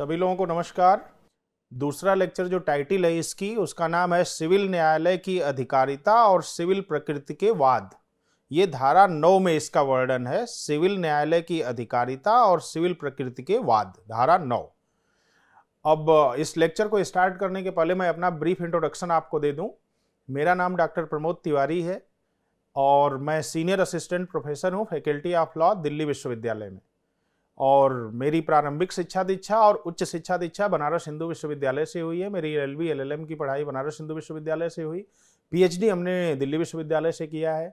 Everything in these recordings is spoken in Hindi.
सभी लोगों को नमस्कार दूसरा लेक्चर जो टाइटल है इसकी उसका नाम है सिविल न्यायालय की अधिकारिता और सिविल प्रकृति के वाद ये धारा नौ में इसका वर्णन है सिविल न्यायालय की अधिकारिता और सिविल प्रकृति के वाद धारा नौ अब इस लेक्चर को स्टार्ट करने के पहले मैं अपना ब्रीफ इंट्रोडक्शन आपको दे दूं मेरा नाम डॉक्टर प्रमोद तिवारी है और मैं सीनियर असिस्टेंट प्रोफेसर हूं फैकल्टी ऑफ लॉ दिल्ली विश्वविद्यालय में और मेरी प्रारंभिक शिक्षा दीक्षा और उच्च शिक्षा दीक्षा बनारस हिंदू विश्वविद्यालय से हुई है मेरी एल बी की पढ़ाई बनारस हिंदू विश्वविद्यालय से हुई पीएचडी हमने दिल्ली विश्वविद्यालय से किया है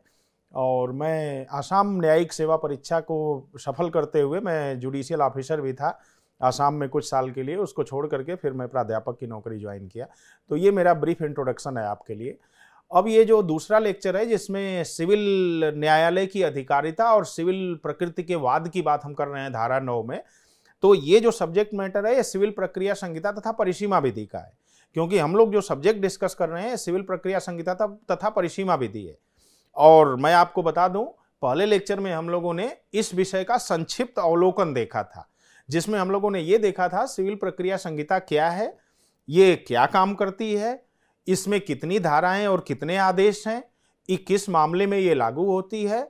और मैं आसाम न्यायिक सेवा परीक्षा को सफल करते हुए मैं जुडिशियल ऑफिसर भी था आसाम में कुछ साल के लिए उसको छोड़ करके फिर मैं प्राध्यापक की नौकरी ज्वाइन किया तो ये मेरा ब्रीफ इंट्रोडक्शन है आपके लिए अब ये जो दूसरा लेक्चर है जिसमें सिविल न्यायालय की अधिकारिता और सिविल प्रकृति के वाद की बात हम कर रहे हैं धारा नौ में तो ये जो सब्जेक्ट मैटर है ये सिविल प्रक्रिया संहिता तथा परिसीमा विधि का है क्योंकि हम लोग जो सब्जेक्ट डिस्कस कर रहे हैं सिविल प्रक्रिया संहिता तथा परिसीमा विधि है और मैं आपको बता दूं पहले लेक्चर में हम लोगों ने इस विषय का संक्षिप्त अवलोकन देखा था जिसमें हम लोगों ने ये देखा था सिविल प्रक्रिया संहिता क्या है ये क्या काम करती है इसमें कितनी धाराएं और कितने आदेश हैं ये किस मामले में ये लागू होती है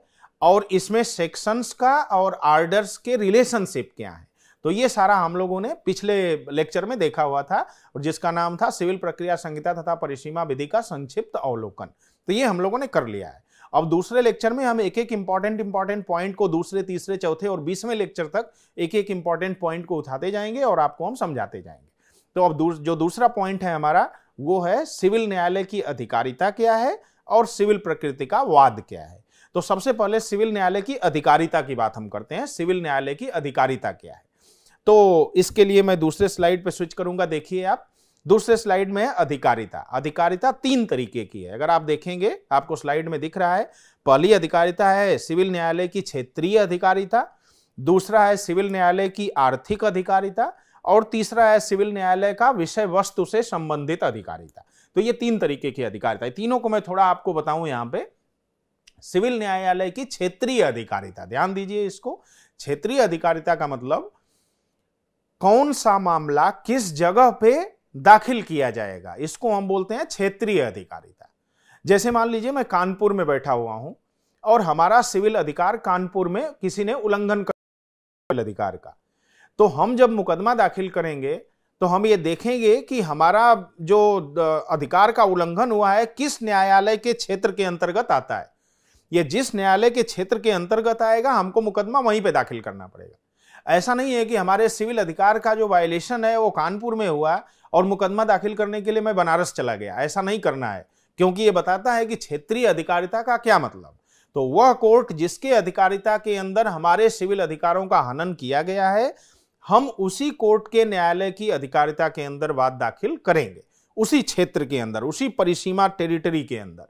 और इसमें सेक्शंस का और आर्डर्स के रिलेशनशिप क्या है तो ये सारा हम लोगों ने पिछले लेक्चर में देखा हुआ था और जिसका नाम था सिविल प्रक्रिया संहिता तथा परिसीमा विधि का संक्षिप्त अवलोकन तो ये हम लोगों ने कर लिया है अब दूसरे लेक्चर में हम एक एक इंपॉर्टेंट इंपॉर्टेंट पॉइंट को दूसरे तीसरे चौथे और बीसवें लेक्चर तक एक एक इंपॉर्टेंट पॉइंट को उठाते जाएंगे और आपको हम समझाते जाएंगे तो अब दूस, जो दूसरा पॉइंट है हमारा वो है सिविल न्यायालय की अधिकारिता क्या है और सिविल प्रकृति का वाद क्या है तो सबसे पहले सिविल न्यायालय की अधिकारिता की बात हम करते हैं सिविल न्यायालय की अधिकारिता क्या है तो इसके लिए मैं दूसरे स्लाइड पर स्विच करूंगा देखिए आप दूसरे स्लाइड में है अधिकारिता अधिकारिता तीन तरीके की है अगर आप देखेंगे आपको स्लाइड में दिख रहा है पहली अधिकारिता है सिविल न्यायालय की क्षेत्रीय अधिकारिता दूसरा है सिविल न्यायालय की आर्थिक अधिकारिता और तीसरा है सिविल न्यायालय का विषय वस्तु से संबंधित अधिकारिता तो ये तीन तरीके की अधिकारिता है तीनों को मैं थोड़ा आपको बताऊं यहां पे सिविल न्यायालय की क्षेत्रीय अधिकारिता ध्यान दीजिए इसको क्षेत्रीय अधिकारिता का मतलब कौन सा मामला किस जगह पे दाखिल किया जाएगा इसको हम बोलते हैं क्षेत्रीय अधिकारिता जैसे मान लीजिए मैं कानपुर में बैठा हुआ हूं और हमारा सिविल अधिकार कानपुर में किसी ने उल्लंघन कर अधिकार का तो हम जब मुकदमा दाखिल करेंगे तो हम ये देखेंगे कि हमारा जो अधिकार का उल्लंघन हुआ है किस न्यायालय के क्षेत्र के अंतर्गत आता है ये जिस न्यायालय के क्षेत्र के अंतर्गत आएगा हमको मुकदमा वहीं पे दाखिल करना पड़ेगा ऐसा नहीं है कि हमारे सिविल अधिकार का जो वायलेशन है वो कानपुर में हुआ और मुकदमा दाखिल करने के लिए मैं बनारस चला गया ऐसा नहीं करना है क्योंकि ये बताता है कि क्षेत्रीय अधिकारिता का क्या मतलब तो वह कोर्ट जिसके अधिकारिता के अंदर हमारे सिविल अधिकारों का हनन किया गया है हम उसी कोर्ट के न्यायालय की अधिकारिता के अंदर वाद दाखिल करेंगे उसी क्षेत्र के अंदर उसी परिसीमा टेरिटरी के अंदर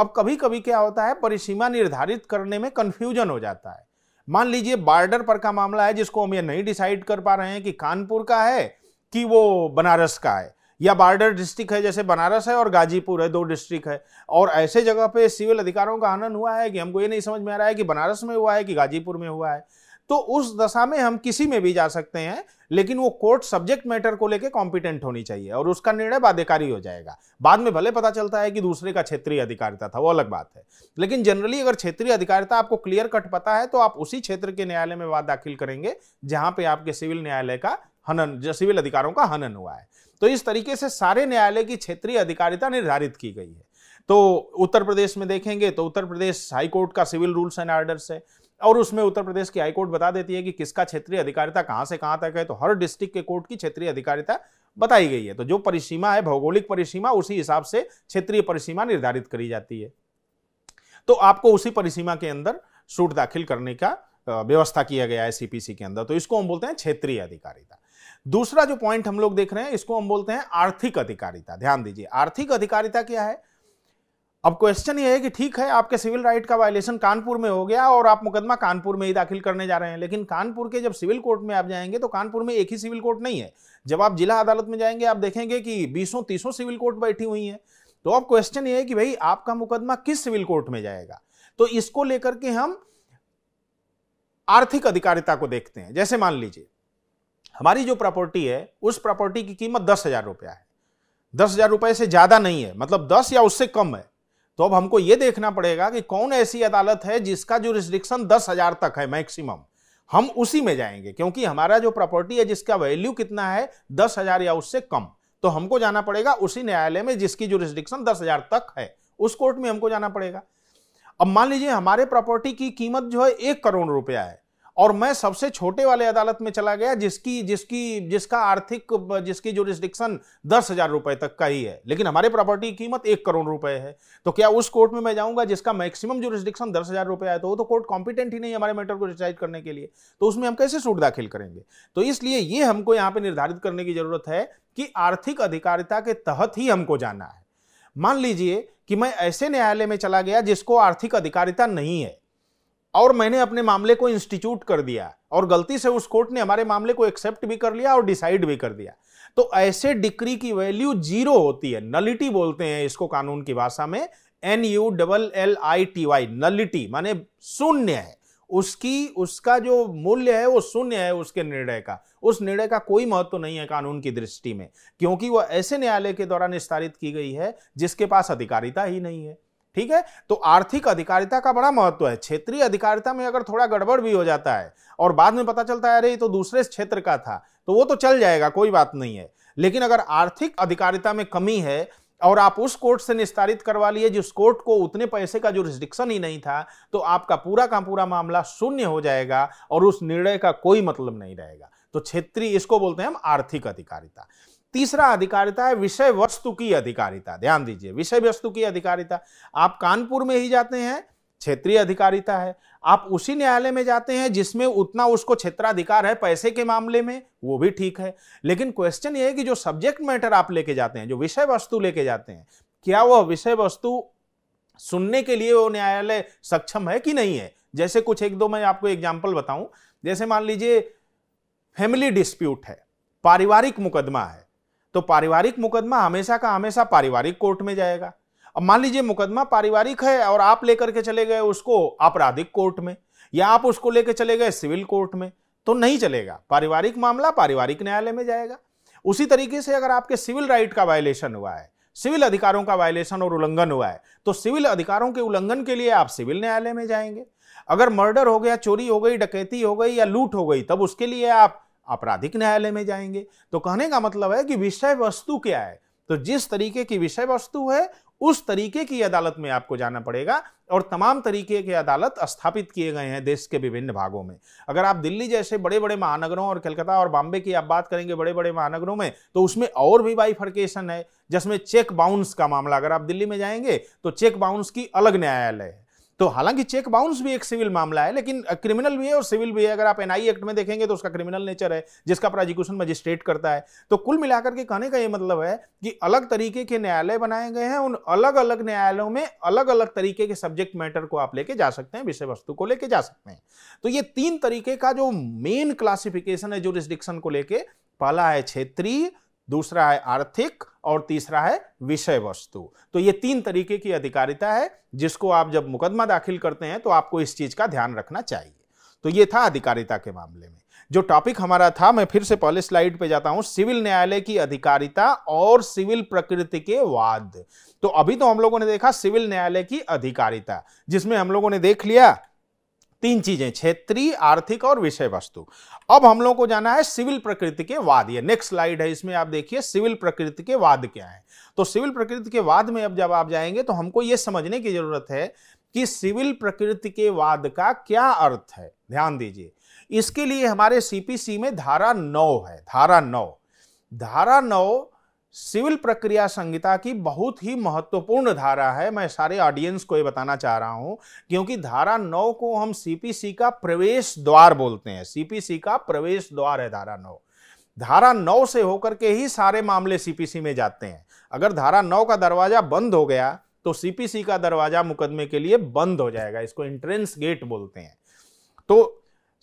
अब कभी कभी क्या होता है परिसीमा निर्धारित करने में कंफ्यूजन हो जाता है मान लीजिए बार्डर पर का मामला है जिसको हम ये नहीं डिसाइड कर पा रहे हैं कि कानपुर का है कि वो बनारस का है या बार्डर डिस्ट्रिक्ट है जैसे बनारस है और गाजीपुर है दो डिस्ट्रिक्ट है और ऐसे जगह पे सिविल अधिकारों का आनंद हुआ है कि हमको ये नहीं समझ में आ रहा है कि बनारस में हुआ है कि गाजीपुर में हुआ है तो उस दशा में हम किसी में भी जा सकते हैं लेकिन वो कोर्ट सब्जेक्ट मैटर को लेकर कॉम्पिटेंट होनी चाहिए और उसका निर्णय बाध्यकारी हो जाएगा बाद में भले पता चलता है कि दूसरे का क्षेत्रीय अधिकारिता था वो अलग बात है लेकिन जनरली अगर क्षेत्रीय अधिकारिता आपको क्लियर कट पता है तो आप उसी क्षेत्र के न्यायालय में वाद दाखिल करेंगे जहां पे आपके सिविल न्यायालय का हनन सिविल अधिकारों का हनन हुआ है तो इस तरीके से सारे न्यायालय की क्षेत्रीय अधिकारिता निर्धारित की गई है तो उत्तर प्रदेश में देखेंगे तो उत्तर प्रदेश हाईकोर्ट का सिविल रूल्स एंड ऑर्डर्स है और उसमें उत्तर प्रदेश की हाईकोर्ट बता देती है कि किसका क्षेत्रीय अधिकारिता कहां से कहां तक है तो हर डिस्ट्रिक्ट के कोर्ट की क्षेत्रीय अधिकारिता बताई गई है तो जो परिसीमा है भौगोलिक परिसीमा उसी हिसाब से क्षेत्रीय परिसीमा निर्धारित करी जाती है तो आपको उसी परिसीमा के अंदर सूट दाखिल करने का व्यवस्था किया गया है सीपीसी के अंदर तो इसको हम बोलते हैं क्षेत्रीय अधिकारिता दूसरा जो पॉइंट हम लोग देख रहे हैं इसको हम बोलते हैं आर्थिक अधिकारिता ध्यान दीजिए आर्थिक अधिकारिता क्या है अब क्वेश्चन ये है कि ठीक है आपके सिविल राइट का वायलेशन कानपुर में हो गया और आप मुकदमा कानपुर में ही दाखिल करने जा रहे हैं लेकिन कानपुर के जब सिविल कोर्ट में आप जाएंगे तो कानपुर में एक ही सिविल कोर्ट नहीं है जब आप जिला अदालत में जाएंगे आप देखेंगे कि बीसों तीसों सिविल कोर्ट बैठी हुई हैं तो अब क्वेश्चन ये है कि भाई आपका मुकदमा किस सिविल कोर्ट में जाएगा तो इसको लेकर के हम आर्थिक अधिकारिता को देखते हैं जैसे मान लीजिए हमारी जो प्रॉपर्टी है उस प्रॉपर्टी की कीमत दस हजार रुपया है दस हजार रुपए से ज़्यादा नहीं है मतलब दस या उससे कम है तो अब हमको ये देखना पड़ेगा कि कौन ऐसी अदालत है जिसका जो रिस्ट्रिक्शन दस हजार तक है मैक्सिमम हम उसी में जाएंगे क्योंकि हमारा जो प्रॉपर्टी है जिसका वैल्यू कितना है दस हजार या उससे कम तो हमको जाना पड़ेगा उसी न्यायालय में जिसकी जो रिस्ट्रिक्शन दस हजार तक है उस कोर्ट में हमको जाना पड़ेगा अब मान लीजिए हमारे प्रॉपर्टी की कीमत जो है एक करोड़ रुपया है और मैं सबसे छोटे वाले अदालत में चला गया जिसकी जिसकी जिसका आर्थिक जिसकी जो रिस्ट्रिक्शन दस हजार रुपए तक का ही है लेकिन हमारे प्रॉपर्टी की कीमत एक करोड़ रुपए है तो क्या उस कोर्ट में मैं जाऊंगा जिसका मैक्सिमम जो रिस्ट्रिक्शन दस हजार रुपए आया तो वो तो कोर्ट कॉम्पिटेंट ही नहीं हमारे मैटर को डिसाइड करने के लिए तो उसमें हम कैसे सूट दाखिल करेंगे तो इसलिए ये हमको यहाँ पे निर्धारित करने की जरूरत है कि आर्थिक अधिकारिता के तहत ही हमको जाना है मान लीजिए कि मैं ऐसे न्यायालय में चला गया जिसको आर्थिक अधिकारिता नहीं है और मैंने अपने मामले को इंस्टीट्यूट कर दिया और गलती से उस कोर्ट ने हमारे मामले को एक्सेप्ट भी कर लिया और डिसाइड भी कर दिया तो ऐसे डिक्री की वैल्यू जीरो होती है नलिटी बोलते हैं इसको कानून की भाषा में N U double L I T Y nullity माने शून्य है उसकी उसका जो मूल्य है वो शून्य है उसके निर्णय का उस निर्णय का कोई महत्व तो नहीं है कानून की दृष्टि में क्योंकि वह ऐसे न्यायालय के द्वारा निस्तारित की गई है जिसके पास अधिकारिता ही नहीं है ठीक है तो आर्थिक अधिकारिता का बड़ा महत्व है क्षेत्रीय अधिकारिता में अगर थोड़ा गड़बड़ भी हो जाता है और बाद में पता चलता है अरे ये तो दूसरे क्षेत्र का था तो वो तो चल जाएगा कोई बात नहीं है लेकिन अगर आर्थिक अधिकारिता में कमी है और आप उस कोर्ट से निस्तारित करवा लिए जिस कोर्ट को उतने पैसे का जो रिस्ट्रिक्शन ही नहीं था तो आपका पूरा का पूरा मामला शून्य हो जाएगा और उस निर्णय का कोई मतलब नहीं रहेगा तो क्षेत्रीय इसको बोलते हैं हम आर्थिक अधिकारिता तीसरा अधिकारिता है विषय वस्तु की अधिकारिता ध्यान दीजिए विषय वस्तु की अधिकारिता आप कानपुर में ही जाते हैं क्षेत्रीय अधिकारिता है आप उसी न्यायालय में जाते हैं जिसमें उतना उसको क्षेत्राधिकार है पैसे के मामले में वो भी ठीक है लेकिन क्वेश्चन ये है कि जो सब्जेक्ट मैटर आप लेके जाते हैं जो विषय वस्तु लेके जाते हैं क्या वह विषय वस्तु सुनने के लिए वो न्यायालय सक्षम है कि नहीं है जैसे कुछ एक दो मैं आपको एग्जाम्पल बताऊं जैसे मान लीजिए फैमिली डिस्प्यूट है पारिवारिक मुकदमा है तो पारिवारिक मुकदमा हमेशा का हमेशा पारिवारिक कोर्ट में जाएगा अब मान लीजिए मुकदमा पारिवारिक है और आप लेकर के चले गए उसको आपराधिक कोर्ट में या आप उसको लेकर चले गए सिविल कोर्ट में तो नहीं चलेगा पारिवारिक मामला पारिवारिक न्यायालय में जाएगा उसी तरीके से अगर आपके सिविल राइट का वायलेशन हुआ है सिविल अधिकारों का वायलेशन और उल्लंघन हुआ है तो सिविल अधिकारों के उल्लंघन के लिए आप सिविल न्यायालय में जाएंगे अगर मर्डर हो गया चोरी हो गई डकैती हो गई या लूट हो गई तब उसके लिए आप आपराधिक न्यायालय में जाएंगे तो कहने का मतलब है कि विषय वस्तु क्या है तो जिस तरीके की विषय वस्तु है उस तरीके की अदालत में आपको जाना पड़ेगा और तमाम तरीके के अदालत स्थापित किए गए हैं देश के विभिन्न भागों में अगर आप दिल्ली जैसे बड़े बड़े महानगरों और कलकत्ता और बॉम्बे की आप बात करेंगे बड़े बड़े महानगरों में तो उसमें और भी बाइफर्केशन है जिसमें चेक बाउंस का मामला अगर आप दिल्ली में जाएंगे तो चेक बाउंस की अलग न्यायालय है तो हालांकि चेक बाउंस भी एक सिविल मामला है लेकिन क्रिमिनल भी है और सिविल भी है अगर आप एनआई एक्ट में देखेंगे तो उसका क्रिमिनल नेचर है जिसका प्रोजिक्यूशन मजिस्ट्रेट करता है तो कुल मिलाकर के कहने का ये मतलब है कि अलग तरीके के न्यायालय बनाए गए हैं उन अलग अलग न्यायालयों में अलग अलग तरीके के सब्जेक्ट मैटर को आप लेके जा सकते हैं विषय वस्तु को लेके जा सकते हैं तो ये तीन तरीके का जो मेन क्लासिफिकेशन है जो को लेके पहला है क्षेत्रीय दूसरा है आर्थिक और तीसरा है विषय वस्तु तो ये तीन तरीके की अधिकारिता है जिसको आप जब मुकदमा दाखिल करते हैं तो आपको इस चीज का ध्यान रखना चाहिए तो ये था अधिकारिता के मामले में जो टॉपिक हमारा था मैं फिर से पहले स्लाइड पे जाता हूं सिविल न्यायालय की अधिकारिता और सिविल प्रकृति के वाद तो अभी तो हम लोगों ने देखा सिविल न्यायालय की अधिकारिता जिसमें हम लोगों ने देख लिया तीन चीजें क्षेत्रीय आर्थिक और विषय वस्तु अब हम लोग को जाना है सिविल प्रकृति के वाद ये नेक्स्ट स्लाइड है इसमें आप देखिए सिविल प्रकृति के वाद क्या है तो सिविल प्रकृति के वाद में अब जब आप जाएंगे तो हमको ये समझने की जरूरत है कि सिविल प्रकृति के वाद का क्या अर्थ है ध्यान दीजिए इसके लिए हमारे सीपीसी में धारा नौ है धारा नौ धारा नौ सिविल प्रक्रिया संहिता की बहुत ही महत्वपूर्ण धारा है मैं सारे ऑडियंस को ये बताना चाह रहा हूं क्योंकि धारा नौ को हम सीपीसी का प्रवेश द्वार बोलते हैं सीपीसी का प्रवेश द्वार है धारा नौ धारा नौ से होकर के ही सारे मामले सीपीसी में जाते हैं अगर धारा नौ का दरवाजा बंद हो गया तो सीपीसी का दरवाजा मुकदमे के लिए बंद हो जाएगा इसको इंट्रेंस गेट बोलते हैं तो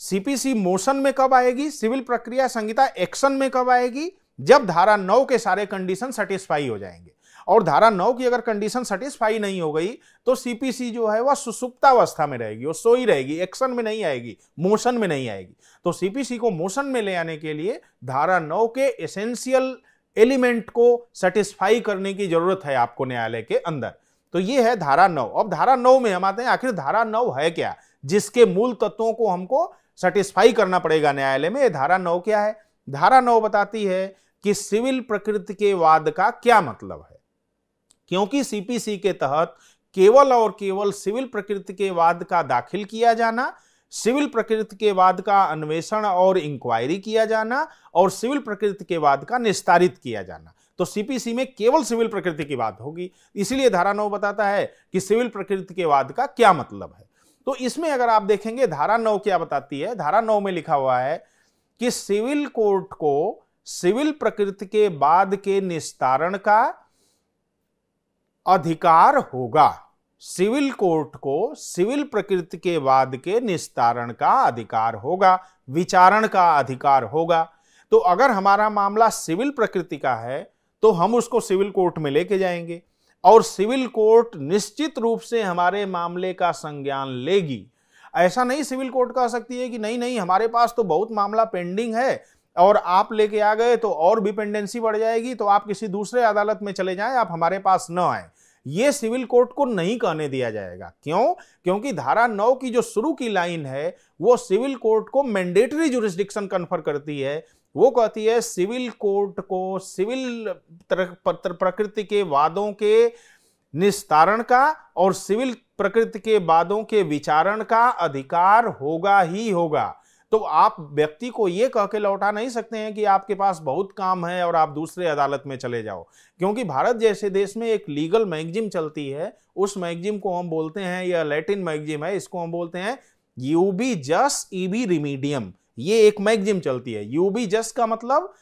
सीपीसी मोशन में कब आएगी सिविल प्रक्रिया संहिता एक्शन में कब आएगी जब धारा नौ के सारे कंडीशन सेटिस्फाई हो जाएंगे और धारा नौ की अगर कंडीशन सेटिस्फाई नहीं हो गई तो सीपीसी जो है वह सुसुप्तावस्था में रहेगी वो सोई रहेगी एक्शन में नहीं आएगी मोशन में नहीं आएगी तो सीपीसी को मोशन में ले आने के लिए धारा नौ के एसेंशियल एलिमेंट को सेटिस्फाई करने की जरूरत है आपको न्यायालय के अंदर तो ये है धारा नौ अब धारा नौ में हम आते हैं आखिर धारा नौ है क्या जिसके मूल तत्वों को हमको सेटिस्फाई करना पड़ेगा न्यायालय में ये धारा नौ क्या है धारा नौ बताती है कि सिविल प्रकृति के वाद का क्या मतलब है क्योंकि सीपीसी के तहत केवल और केवल सिविल प्रकृति के वाद का दाखिल किया जाना सिविल प्रकृति के वाद का अन्वेषण और इंक्वायरी किया जाना और सिविल प्रकृति के वाद का निस्तारित किया जाना तो सीपीसी में केवल सिविल प्रकृति की बात होगी इसलिए धारा नौ बताता है कि सिविल प्रकृति के वाद का क्या मतलब है तो इसमें अगर आप देखेंगे धारा नौ क्या बताती है धारा नौ में लिखा हुआ है कि सिविल कोर्ट को सिविल प्रकृति के बाद के निस्तारण का अधिकार होगा सिविल कोर्ट को सिविल प्रकृति के वाद के निस्तारण का अधिकार होगा विचारण का अधिकार होगा तो अगर हमारा मामला सिविल प्रकृति का है तो हम उसको सिविल कोर्ट में लेके जाएंगे और सिविल कोर्ट निश्चित रूप से हमारे मामले का संज्ञान लेगी ऐसा नहीं सिविल कोर्ट कह सकती है कि नहीं नहीं हमारे पास तो बहुत मामला पेंडिंग है और आप लेके आ गए तो और भी पेंडेंसी बढ़ जाएगी तो आप किसी दूसरे अदालत में चले जाएं आप हमारे पास न आए ये सिविल कोर्ट को नहीं कहने दिया जाएगा क्यों क्योंकि धारा नौ की जो शुरू की लाइन है वो सिविल कोर्ट को मैंडेटरी जुरिस्डिक्शन कन्फर करती है वो कहती है सिविल कोर्ट को सिविल प्रकृति के वादों के निस्तारण का और सिविल प्रकृति के वादों के विचारण का अधिकार होगा ही होगा तो आप व्यक्ति को ये कह के लौटा नहीं सकते हैं कि आपके पास बहुत काम है और आप दूसरे अदालत में चले जाओ क्योंकि भारत जैसे देश में एक लीगल मैगजिम चलती है उस मैगजिम को हम बोलते हैं यह लैटिन मैगजिम है इसको हम बोलते हैं यू बी जस ई बी रिमीडियम ये एक मैगजिम चलती है यू बी जस का मतलब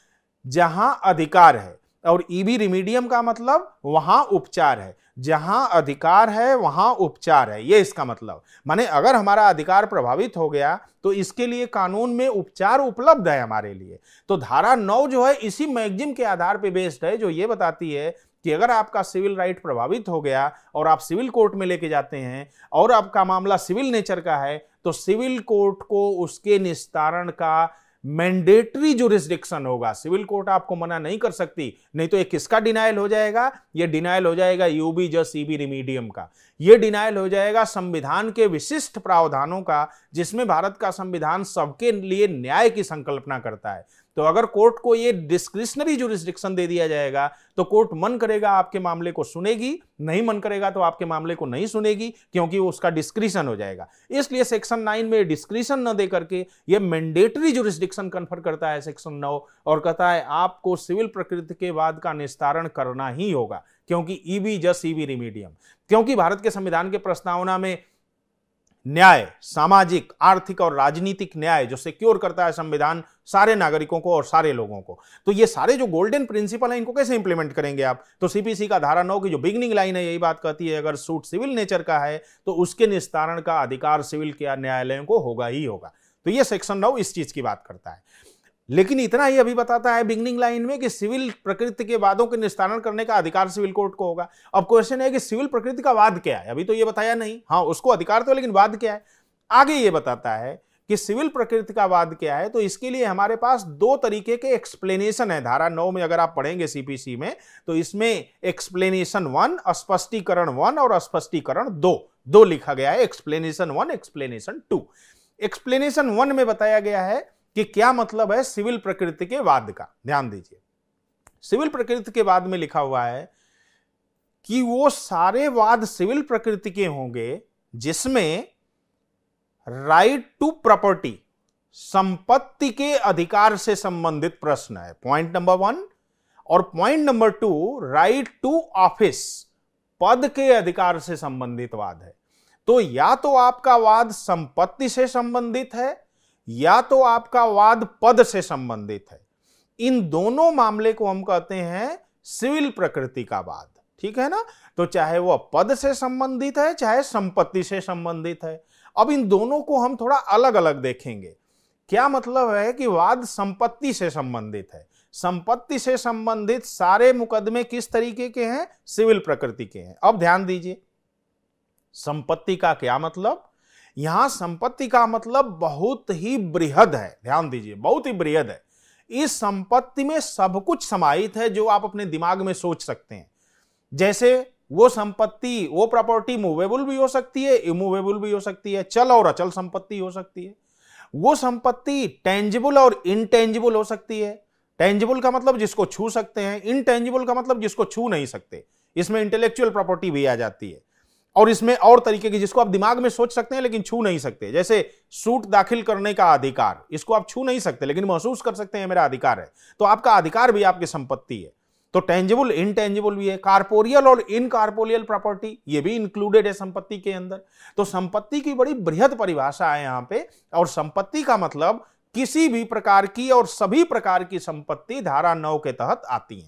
जहां अधिकार है और ईबी रिमीडियम का मतलब वहां उपचार है जहां अधिकार है वहां उपचार है ये इसका मतलब माने अगर हमारा अधिकार प्रभावित हो गया तो इसके लिए कानून में उपचार उपलब्ध है हमारे लिए तो धारा नौ जो है इसी मैगजिम के आधार पर बेस्ड है जो ये बताती है कि अगर आपका सिविल राइट प्रभावित हो गया और आप सिविल कोर्ट में लेके जाते हैं और आपका मामला सिविल नेचर का है तो सिविल कोर्ट को उसके निस्तारण का मैंडेटरी रिस्ट्रिक्शन होगा सिविल कोर्ट आपको मना नहीं कर सकती नहीं तो ये किसका डिनाइल हो जाएगा ये डिनाइल हो जाएगा यूबी ई सीबी रिमीडियम का ये डिनाइल हो जाएगा संविधान के विशिष्ट प्रावधानों का जिसमें भारत का संविधान सबके लिए न्याय की संकल्पना करता है तो अगर कोर्ट को ये डिस्क्रिशनरी जुरिस्डिक्शन दे दिया जाएगा तो कोर्ट मन करेगा आपके मामले को सुनेगी नहीं मन करेगा तो आपके मामले को नहीं सुनेगी क्योंकि वो उसका डिस्क्रिशन हो जाएगा इसलिए सेक्शन नाइन में डिस्क्रिशन न दे करके ये मैंडेटरी जुरिस्डिक्शन कन्फर करता है सेक्शन नौ और कहता है आपको सिविल प्रकृति के बाद का निस्तारण करना ही होगा क्योंकि ईवी जस ईवी रिमीडियम क्योंकि भारत के संविधान के प्रस्तावना में न्याय सामाजिक आर्थिक और राजनीतिक न्याय जो सिक्योर करता है संविधान सारे नागरिकों को और सारे लोगों को तो ये सारे जो गोल्डन प्रिंसिपल हैं इनको कैसे इंप्लीमेंट करेंगे आप तो सीपीसी का धारा नौ की जो बिगनिंग लाइन है यही बात कहती है अगर सूट सिविल नेचर का है तो उसके निस्तारण का अधिकार सिविल के न्यायालयों को होगा ही होगा तो ये सेक्शन नौ इस चीज की बात करता है लेकिन इतना ही अभी बताता है बिगनिंग लाइन में कि सिविल प्रकृति के वादों के निस्तारण करने का अधिकार सिविल कोर्ट को होगा अब क्वेश्चन है कि सिविल प्रकृति का वाद क्या है अभी तो ये बताया नहीं हाँ उसको अधिकार तो लेकिन वाद क्या है आगे ये बताता है कि सिविल प्रकृति का वाद क्या है तो इसके लिए हमारे पास दो तरीके के एक्सप्लेनेशन है धारा नौ में अगर आप पढ़ेंगे सीपीसी में तो इसमें एक्सप्लेनेशन वन स्पष्टीकरण वन और स्पष्टीकरण दो दो लिखा गया है explanation one explanation two explanation one में बताया गया है कि क्या मतलब है सिविल प्रकृति के वाद का ध्यान दीजिए सिविल प्रकृति के वाद में लिखा हुआ है कि वो सारे वाद सिविल प्रकृति के होंगे जिसमें राइट टू प्रॉपर्टी संपत्ति के अधिकार से संबंधित प्रश्न है पॉइंट नंबर वन और point number two right to office पद के अधिकार से संबंधित वाद है तो या तो आपका वाद संपत्ति से संबंधित है या तो आपका वाद पद से संबंधित है इन दोनों मामले को हम कहते हैं सिविल प्रकृति का वाद ठीक है ना तो चाहे वह पद से संबंधित है चाहे संपत्ति से संबंधित है अब इन दोनों को हम थोड़ा अलग अलग देखेंगे क्या मतलब है कि वाद संपत्ति से संबंधित है संपत्ति से संबंधित सारे मुकदमे किस तरीके के हैं सिविल प्रकृति के हैं अब ध्यान दीजिए संपत्ति का क्या मतलब यहां संपत्ति का मतलब बहुत ही बृहद है ध्यान दीजिए बहुत ही बृहद है इस संपत्ति में सब कुछ समाहित है जो आप अपने दिमाग में सोच सकते हैं जैसे वो संपत्ति वो प्रॉपर्टी मूवेबल भी हो सकती है इमूवेबल भी हो सकती है चल और अचल संपत्ति हो सकती है वो संपत्ति टेंजिबल और इनटेंजिबल हो सकती है टेंजिबल का मतलब जिसको छू सकते हैं इनटेंजिबल का मतलब जिसको छू नहीं सकते इसमें इंटेलेक्चुअल प्रॉपर्टी भी आ जाती है और इसमें और तरीके की जिसको आप दिमाग में सोच सकते हैं लेकिन छू नहीं सकते जैसे सूट दाखिल करने का अधिकार इसको आप छू नहीं सकते लेकिन महसूस कर सकते हैं मेरा अधिकार है तो आपका अधिकार भी आपकी संपत्ति है तो टेंजिबल इनटेंजिबल भी है कार्पोरियल और इनकार्पोरियल प्रॉपर्टी ये भी इंक्लूडेड है संपत्ति के अंदर तो संपत्ति की बड़ी बृहद परिभाषा है यहाँ पे और संपत्ति का मतलब किसी भी प्रकार की और सभी प्रकार की संपत्ति धारा नौ के तहत आती है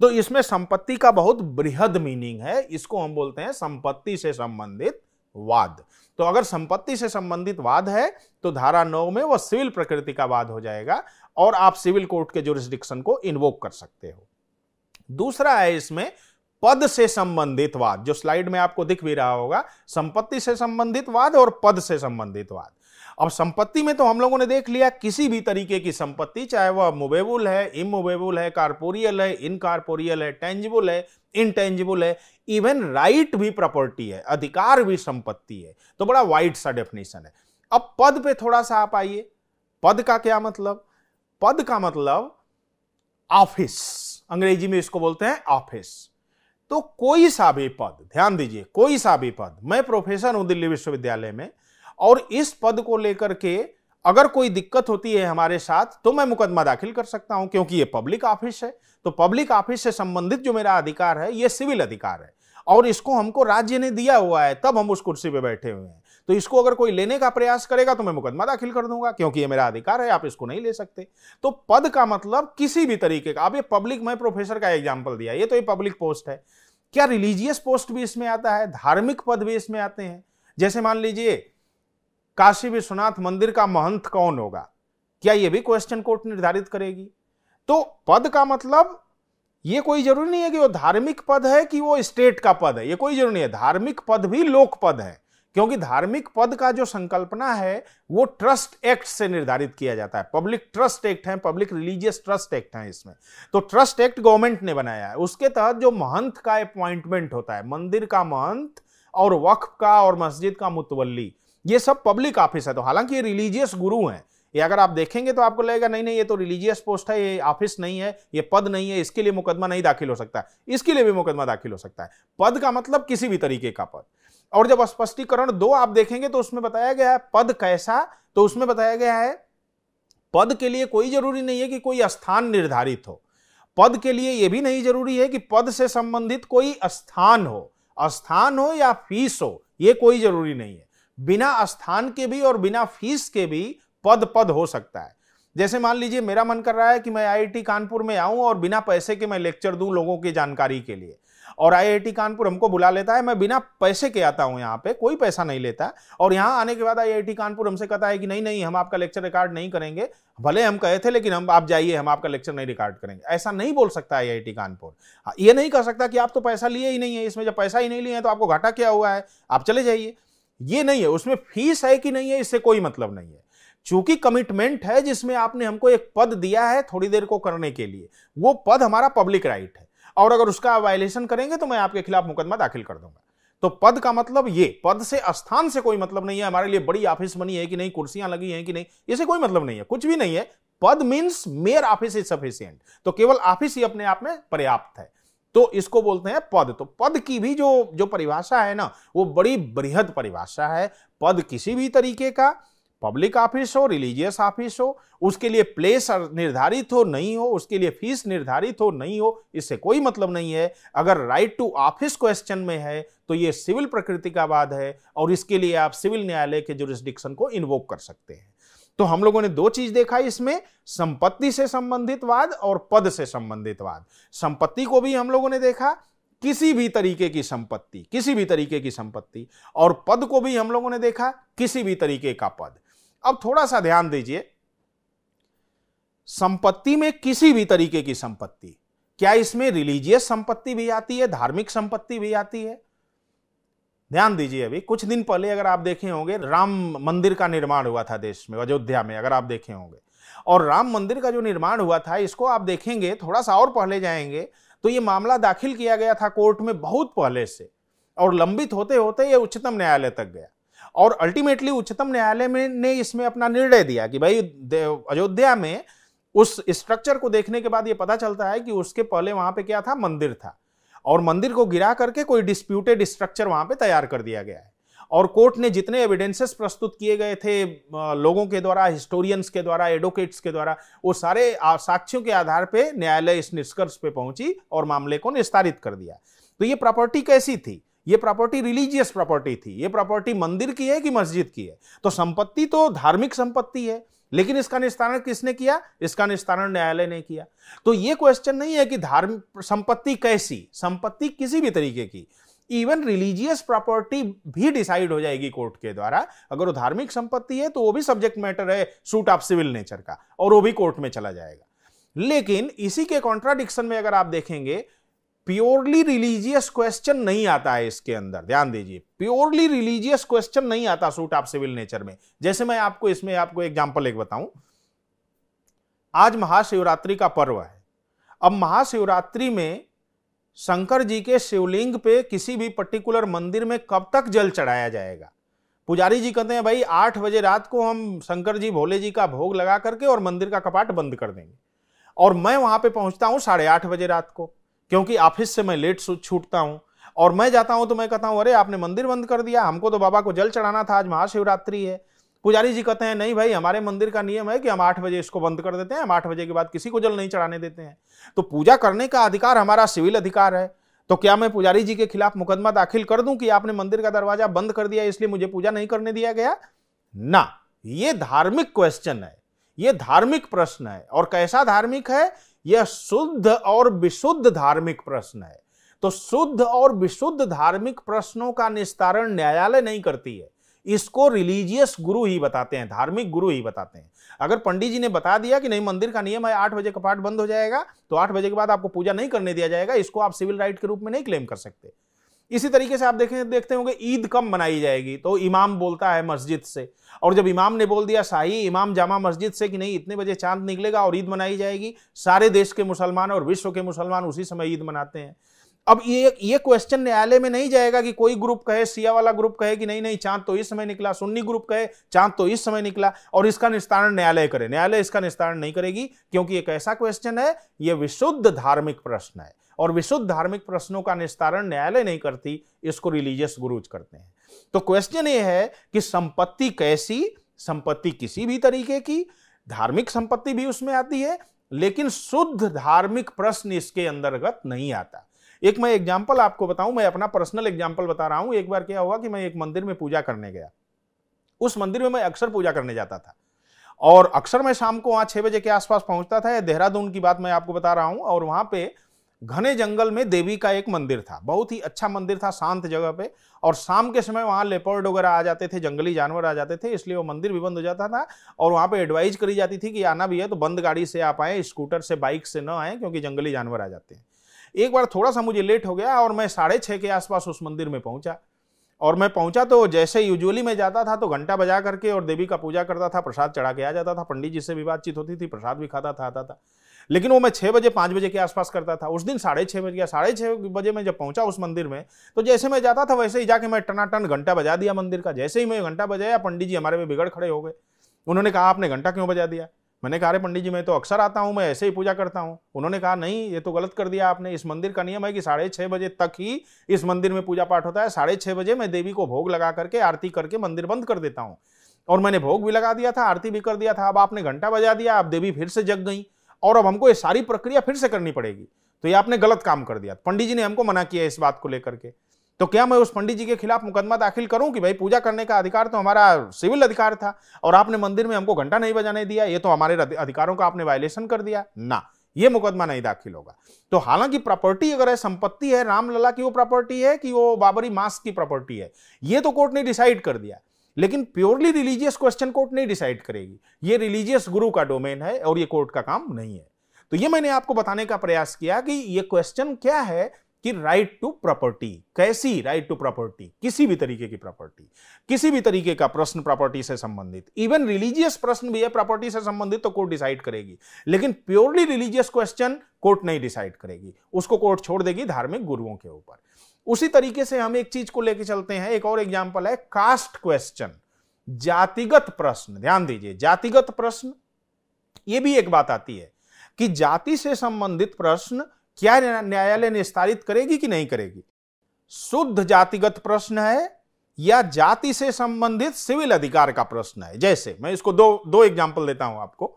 तो इसमें संपत्ति का बहुत बृहद मीनिंग है इसको हम बोलते हैं संपत्ति से संबंधित वाद तो अगर संपत्ति से संबंधित वाद है तो धारा नौ में वह सिविल प्रकृति का वाद हो जाएगा और आप सिविल कोर्ट के जोरिस्डिक्शन को इन्वोक कर सकते हो दूसरा है इसमें पद से संबंधित वाद जो स्लाइड में आपको दिख भी रहा होगा संपत्ति से संबंधित वाद और पद से संबंधित वाद अब संपत्ति में तो हम लोगों ने देख लिया किसी भी तरीके की संपत्ति चाहे वह मूवेबल है इमूवेबल है कार्पोरियल है इनकारपोरियल है टेंजिबुल है इनटेंजिबल है इवन राइट भी प्रॉपर्टी है अधिकार भी संपत्ति है तो बड़ा वाइड सा डेफिनेशन है अब पद पे थोड़ा सा आप आइए पद का क्या मतलब पद का मतलब ऑफिस अंग्रेजी में इसको बोलते हैं ऑफिस तो कोई सा भी पद ध्यान दीजिए कोई सा भी पद मैं प्रोफेसर हूं दिल्ली विश्वविद्यालय में और इस पद को लेकर के अगर कोई दिक्कत होती है हमारे साथ तो मैं मुकदमा दाखिल कर सकता हूं क्योंकि ये पब्लिक ऑफिस है तो पब्लिक ऑफिस से संबंधित जो मेरा अधिकार है ये सिविल अधिकार है और इसको हमको राज्य ने दिया हुआ है तब हम उस कुर्सी पे बैठे हुए हैं तो इसको अगर कोई लेने का प्रयास करेगा तो मैं मुकदमा दाखिल कर दूंगा क्योंकि ये मेरा अधिकार है आप इसको नहीं ले सकते तो पद का मतलब किसी भी तरीके का अब ये पब्लिक मैं प्रोफेसर का एग्जाम्पल दिया ये तो ये पब्लिक पोस्ट है क्या रिलीजियस पोस्ट भी इसमें आता है धार्मिक पद भी इसमें आते हैं जैसे मान लीजिए काशी विश्वनाथ मंदिर का महंत कौन होगा क्या यह भी क्वेश्चन कोर्ट निर्धारित करेगी तो पद का मतलब ये कोई जरूरी नहीं है कि वो धार्मिक पद है कि वो स्टेट का पद है ये कोई जरूरी नहीं है धार्मिक पद भी लोक पद है क्योंकि धार्मिक पद का जो संकल्पना है वो ट्रस्ट एक्ट से निर्धारित किया जाता है पब्लिक ट्रस्ट एक्ट है पब्लिक रिलीजियस ट्रस्ट एक्ट है इसमें तो ट्रस्ट एक्ट गवर्नमेंट ने बनाया है उसके तहत जो महंत का अपॉइंटमेंट होता है मंदिर का महंत और वक्फ का और मस्जिद का मुतवली ये सब पब्लिक ऑफिस है तो हालांकि ये रिलीजियस गुरु हैं ये अगर आप देखेंगे तो आपको लगेगा नहीं नहीं ये तो रिलीजियस पोस्ट है ये ऑफिस नहीं है ये पद नहीं है इसके लिए मुकदमा नहीं दाखिल हो सकता है इसके लिए भी मुकदमा दाखिल हो सकता है पद का मतलब किसी भी तरीके का पद और जब स्पष्टीकरण दो आप देखेंगे तो उसमें बताया गया है पद कैसा तो उसमें बताया गया है पद के लिए कोई जरूरी नहीं है कि कोई स्थान निर्धारित हो पद के लिए यह भी नहीं जरूरी है कि पद से संबंधित कोई स्थान हो स्थान हो या फीस हो यह कोई जरूरी नहीं है बिना स्थान के भी और बिना फीस के भी पद पद हो सकता है जैसे मान लीजिए मेरा मन कर रहा है कि मैं आईआईटी कानपुर में आऊं और बिना पैसे के मैं लेक्चर दूं लोगों की जानकारी के लिए और आईआईटी कानपुर हमको बुला लेता है मैं बिना पैसे के आता हूं यहाँ पे कोई पैसा नहीं लेता और यहाँ आने के बाद आईआईटी कानपुर हमसे कहता है कि नहीं नहीं हम आपका लेक्चर रिकॉर्ड नहीं करेंगे भले हम कहे थे लेकिन हम आप जाइए हम आपका लेक्चर नहीं रिकॉर्ड करेंगे ऐसा नहीं बोल सकता टी कानपुर हाँ, ये नहीं कह सकता कि आप तो पैसा लिए ही नहीं है इसमें जब पैसा ही नहीं लिए हैं तो आपको घाटा क्या हुआ है आप चले जाइए ये नहीं है उसमें फीस है कि नहीं है इससे कोई मतलब नहीं है चूंकि कमिटमेंट है जिसमें आपने हमको एक पद दिया है थोड़ी देर को करने के लिए वो पद हमारा पब्लिक राइट है और अगर उसका वायलेशन करेंगे तो मैं आपके खिलाफ मुकदमा दाखिल कर दूंगा तो पद का मतलब ये पद से स्थान से कोई मतलब नहीं है हमारे लिए बड़ी ऑफिस बनी है कि नहीं कुर्सियां लगी हैं कि नहीं इसे कोई मतलब नहीं है कुछ भी नहीं है पद means mere office is sufficient तो केवल ऑफिस ही अपने आप में पर्याप्त है तो इसको बोलते हैं पद तो पद की भी जो जो परिभाषा है ना वो बड़ी बृहद परिभाषा है पद किसी भी तरीके का पब्लिक ऑफिस हो रिलीजियस ऑफिस हो उसके लिए प्लेस निर्धारित हो नहीं हो उसके लिए फीस निर्धारित हो नहीं हो इससे कोई मतलब नहीं है अगर राइट टू ऑफिस क्वेश्चन में है तो ये सिविल प्रकृति का बाद है और इसके लिए आप सिविल न्यायालय के जुरिस्डिक्शन को इन्वोक कर सकते हैं तो हम लोगों ने दो चीज देखा इसमें संपत्ति से संबंधित वाद और पद से संबंधित वाद संपत्ति को भी हम लोगों ने देखा किसी भी तरीके की संपत्ति किसी भी तरीके की संपत्ति और पद को भी हम लोगों ने देखा किसी भी तरीके का पद अब थोड़ा सा ध्यान दीजिए संपत्ति में किसी भी तरीके की संपत्ति क्या इसमें रिलीजियस संपत्ति भी आती है धार्मिक संपत्ति भी आती है ध्यान दीजिए अभी कुछ दिन पहले अगर आप देखे होंगे राम मंदिर का निर्माण हुआ था देश में अयोध्या में अगर आप देखे होंगे और राम मंदिर का जो निर्माण हुआ था इसको आप देखेंगे थोड़ा सा और पहले जाएंगे तो ये मामला दाखिल किया गया था कोर्ट में बहुत पहले से और लंबित होते होते ये उच्चतम न्यायालय तक गया और अल्टीमेटली उच्चतम न्यायालय में ने इसमें अपना निर्णय दिया कि भाई अयोध्या में उस स्ट्रक्चर को देखने के बाद ये पता चलता है कि उसके पहले वहां पे क्या था मंदिर था और मंदिर को गिरा करके कोई डिस्प्यूटेड स्ट्रक्चर वहां पे तैयार कर दिया गया है और कोर्ट ने जितने एविडेंसेस प्रस्तुत किए गए थे लोगों के द्वारा हिस्टोरियंस के द्वारा एडवोकेट्स के द्वारा वो सारे साक्ष्यों के आधार पर न्यायालय इस निष्कर्ष पे पहुंची और मामले को निस्तारित कर दिया तो ये प्रॉपर्टी कैसी थी ये प्रॉपर्टी रिलीजियस प्रॉपर्टी थी ये प्रॉपर्टी मंदिर की है कि मस्जिद की है तो संपत्ति तो धार्मिक संपत्ति है लेकिन इसका निस्तारण किसने किया इसका निस्तारण न्यायालय ने किया तो यह क्वेश्चन नहीं है कि धार्मिक संपत्ति कैसी संपत्ति किसी भी तरीके की इवन रिलीजियस प्रॉपर्टी भी डिसाइड हो जाएगी कोर्ट के द्वारा अगर वो धार्मिक संपत्ति है तो वो भी सब्जेक्ट मैटर है सूट ऑफ सिविल नेचर का और वो भी कोर्ट में चला जाएगा लेकिन इसी के कॉन्ट्राडिक्शन में अगर आप देखेंगे प्योरली रिलीजियस क्वेश्चन नहीं आता है इसके अंदर ध्यान दीजिए प्योरली रिलीजियस क्वेश्चन नहीं आता सूट ऑफ सिविल नेचर में जैसे मैं आपको इसमें आपको एग्जाम्पल एक बताऊं आज महाशिवरात्रि का पर्व है अब महाशिवरात्रि में शंकर जी के शिवलिंग पे किसी भी पर्टिकुलर मंदिर में कब तक जल चढ़ाया जाएगा पुजारी जी कहते हैं भाई आठ बजे रात को हम शंकर जी भोले जी का भोग लगा करके और मंदिर का कपाट बंद कर देंगे और मैं वहां पे पहुंचता हूं साढ़े आठ बजे रात को क्योंकि ऑफिस से मैं लेट छूटता हूँ और मैं जाता हूँ तो मैं कहता हूँ अरे आपने मंदिर बंद कर दिया हमको तो बाबा को जल चढ़ाना था आज महाशिवरात्रि है पुजारी जी कहते हैं नहीं भाई हमारे मंदिर का नियम है कि हम आठ बजे इसको बंद कर देते हैं हम आठ बजे के बाद किसी को जल नहीं चढ़ाने देते हैं तो पूजा करने का अधिकार हमारा सिविल अधिकार है तो क्या मैं पुजारी जी के खिलाफ मुकदमा दाखिल कर दूं कि आपने मंदिर का दरवाजा बंद कर दिया इसलिए मुझे पूजा नहीं करने दिया गया ना ये धार्मिक क्वेश्चन है ये धार्मिक प्रश्न है और कैसा धार्मिक है यह शुद्ध और विशुद्ध धार्मिक प्रश्न है तो शुद्ध और विशुद्ध धार्मिक प्रश्नों का निस्तारण न्यायालय नहीं करती है इसको रिलीजियस गुरु ही बताते हैं धार्मिक गुरु ही बताते हैं अगर पंडित जी ने बता दिया कि नहीं मंदिर का नियम है आठ बजे का पाठ बंद हो जाएगा तो आठ बजे के बाद आपको पूजा नहीं करने दिया जाएगा इसको आप सिविल राइट के रूप में नहीं क्लेम कर सकते इसी तरीके से आप देखें देखते होंगे ईद कम मनाई जाएगी तो इमाम बोलता है मस्जिद से और जब इमाम ने बोल दिया शाही इमाम जामा मस्जिद से कि नहीं इतने बजे चांद निकलेगा और ईद मनाई जाएगी सारे देश के मुसलमान और विश्व के मुसलमान उसी समय ईद मनाते हैं अब ये ये क्वेश्चन न्यायालय में नहीं जाएगा कि कोई ग्रुप कहे सिया वाला ग्रुप कहे कि नहीं नहीं चांद तो इस समय निकला सुन्नी ग्रुप कहे चांद तो इस समय निकला और इसका निस्तारण न्यायालय करे न्यायालय इसका निस्तारण नहीं करेगी क्योंकि एक ऐसा क्वेश्चन है ये विशुद्ध धार्मिक प्रश्न है और विशुद्ध धार्मिक प्रश्नों का निस्तारण न्यायालय नहीं करती इसको रिलीजियस गुरुज करते हैं तो क्वेश्चन ये है कि संपत्ति कैसी संपत्ति किसी भी तरीके की धार्मिक संपत्ति भी उसमें आती है लेकिन शुद्ध धार्मिक प्रश्न इसके अंतर्गत नहीं आता एक मैं एग्जाम्पल आपको बताऊं मैं अपना पर्सनल एग्जाम्पल बता रहा हूं एक बार क्या हुआ कि मैं एक मंदिर में पूजा करने गया उस मंदिर में मैं अक्सर पूजा करने जाता था और अक्सर मैं शाम को वहाँ छः बजे के आसपास पहुँचता था देहरादून की बात मैं आपको बता रहा हूँ और वहाँ पे घने जंगल में देवी का एक मंदिर था बहुत ही अच्छा मंदिर था शांत जगह पे और शाम के समय वहाँ लेपर्ड वगैरह आ जाते थे जंगली जानवर आ जाते थे इसलिए वो मंदिर भी बंद हो जाता था और वहाँ पे एडवाइज करी जाती थी कि आना भी है तो बंद गाड़ी से आप आए स्कूटर से बाइक से न आए क्योंकि जंगली जानवर आ जाते हैं एक बार थोड़ा सा मुझे लेट हो गया और मैं साढ़े छः के आसपास उस मंदिर में पहुँचा और मैं पहुंचा तो जैसे यूजुअली मैं जाता था तो घंटा बजा करके और देवी का पूजा करता था प्रसाद चढ़ा के आ जाता था पंडित जी से भी बातचीत होती थी प्रसाद भी खाता था आता था लेकिन वो मैं छः बजे पाँच बजे के आसपास करता था उस दिन साढ़े छः बजे या साढ़े छः बजे मैं जब पहुंचा उस मंदिर में तो जैसे मैं जाता था वैसे ही जाके मैं टनाटन घंटा बजा दिया मंदिर का जैसे ही मैं घंटा बजाया पंडित जी हमारे में बिगड़ खड़े हो गए उन्होंने कहा आपने घंटा क्यों बजा दिया मैंने कहा अरे पंडित जी मैं तो अक्सर आता हूँ मैं ऐसे ही पूजा करता हूँ उन्होंने कहा नहीं ये तो गलत कर दिया आपने इस मंदिर का नियम है कि साढ़े छः बजे तक ही इस मंदिर में पूजा पाठ होता है साढ़े छः बजे मैं देवी को भोग लगा करके आरती करके मंदिर बंद कर देता हूँ और मैंने भोग भी लगा दिया था आरती भी कर दिया था अब आपने घंटा बजा दिया अब देवी फिर से जग गई और अब हमको ये सारी प्रक्रिया फिर से करनी पड़ेगी तो ये आपने गलत काम कर दिया पंडित जी ने हमको मना किया इस बात को लेकर के तो क्या मैं उस पंडित जी के खिलाफ मुकदमा दाखिल करूं कि भाई पूजा करने का अधिकार तो हमारा सिविल अधिकार था और आपने मंदिर में हमको घंटा नहीं बजाने दिया ये तो हमारे अधिकारों का आपने वायलेशन कर दिया ना ये मुकदमा नहीं दाखिल होगा तो हालांकि प्रॉपर्टी अगर है संपत्ति है रामलला की वो प्रॉपर्टी है कि वो बाबरी मास्क की प्रॉपर्टी है ये तो कोर्ट ने डिसाइड कर दिया लेकिन प्योरली रिलीजियस क्वेश्चन कोर्ट नहीं डिसाइड करेगी ये रिलीजियस गुरु का डोमेन है और ये कोर्ट का काम नहीं है तो ये मैंने आपको बताने का प्रयास किया कि ये क्वेश्चन क्या है कि राइट टू प्रॉपर्टी कैसी राइट टू प्रॉपर्टी किसी भी तरीके की प्रॉपर्टी किसी भी तरीके का प्रश्न प्रॉपर्टी से संबंधित इवन रिलीजियस प्रश्न भी है प्रॉपर्टी से संबंधित तो कोर्ट डिसाइड करेगी लेकिन प्योरली रिलीजियस क्वेश्चन कोर्ट नहीं डिसाइड करेगी उसको कोर्ट छोड़ देगी धार्मिक गुरुओं के ऊपर उसी तरीके से हम एक चीज को लेकर चलते हैं एक और एग्जाम्पल है कास्ट क्वेश्चन जातिगत प्रश्न ध्यान दीजिए जातिगत प्रश्न ये भी एक बात आती है कि जाति से संबंधित प्रश्न क्या न्यायालय निस्तारित करेगी कि नहीं करेगी शुद्ध जातिगत प्रश्न है या जाति से संबंधित सिविल अधिकार का प्रश्न है जैसे मैं इसको दो दो एग्जाम्पल देता हूं आपको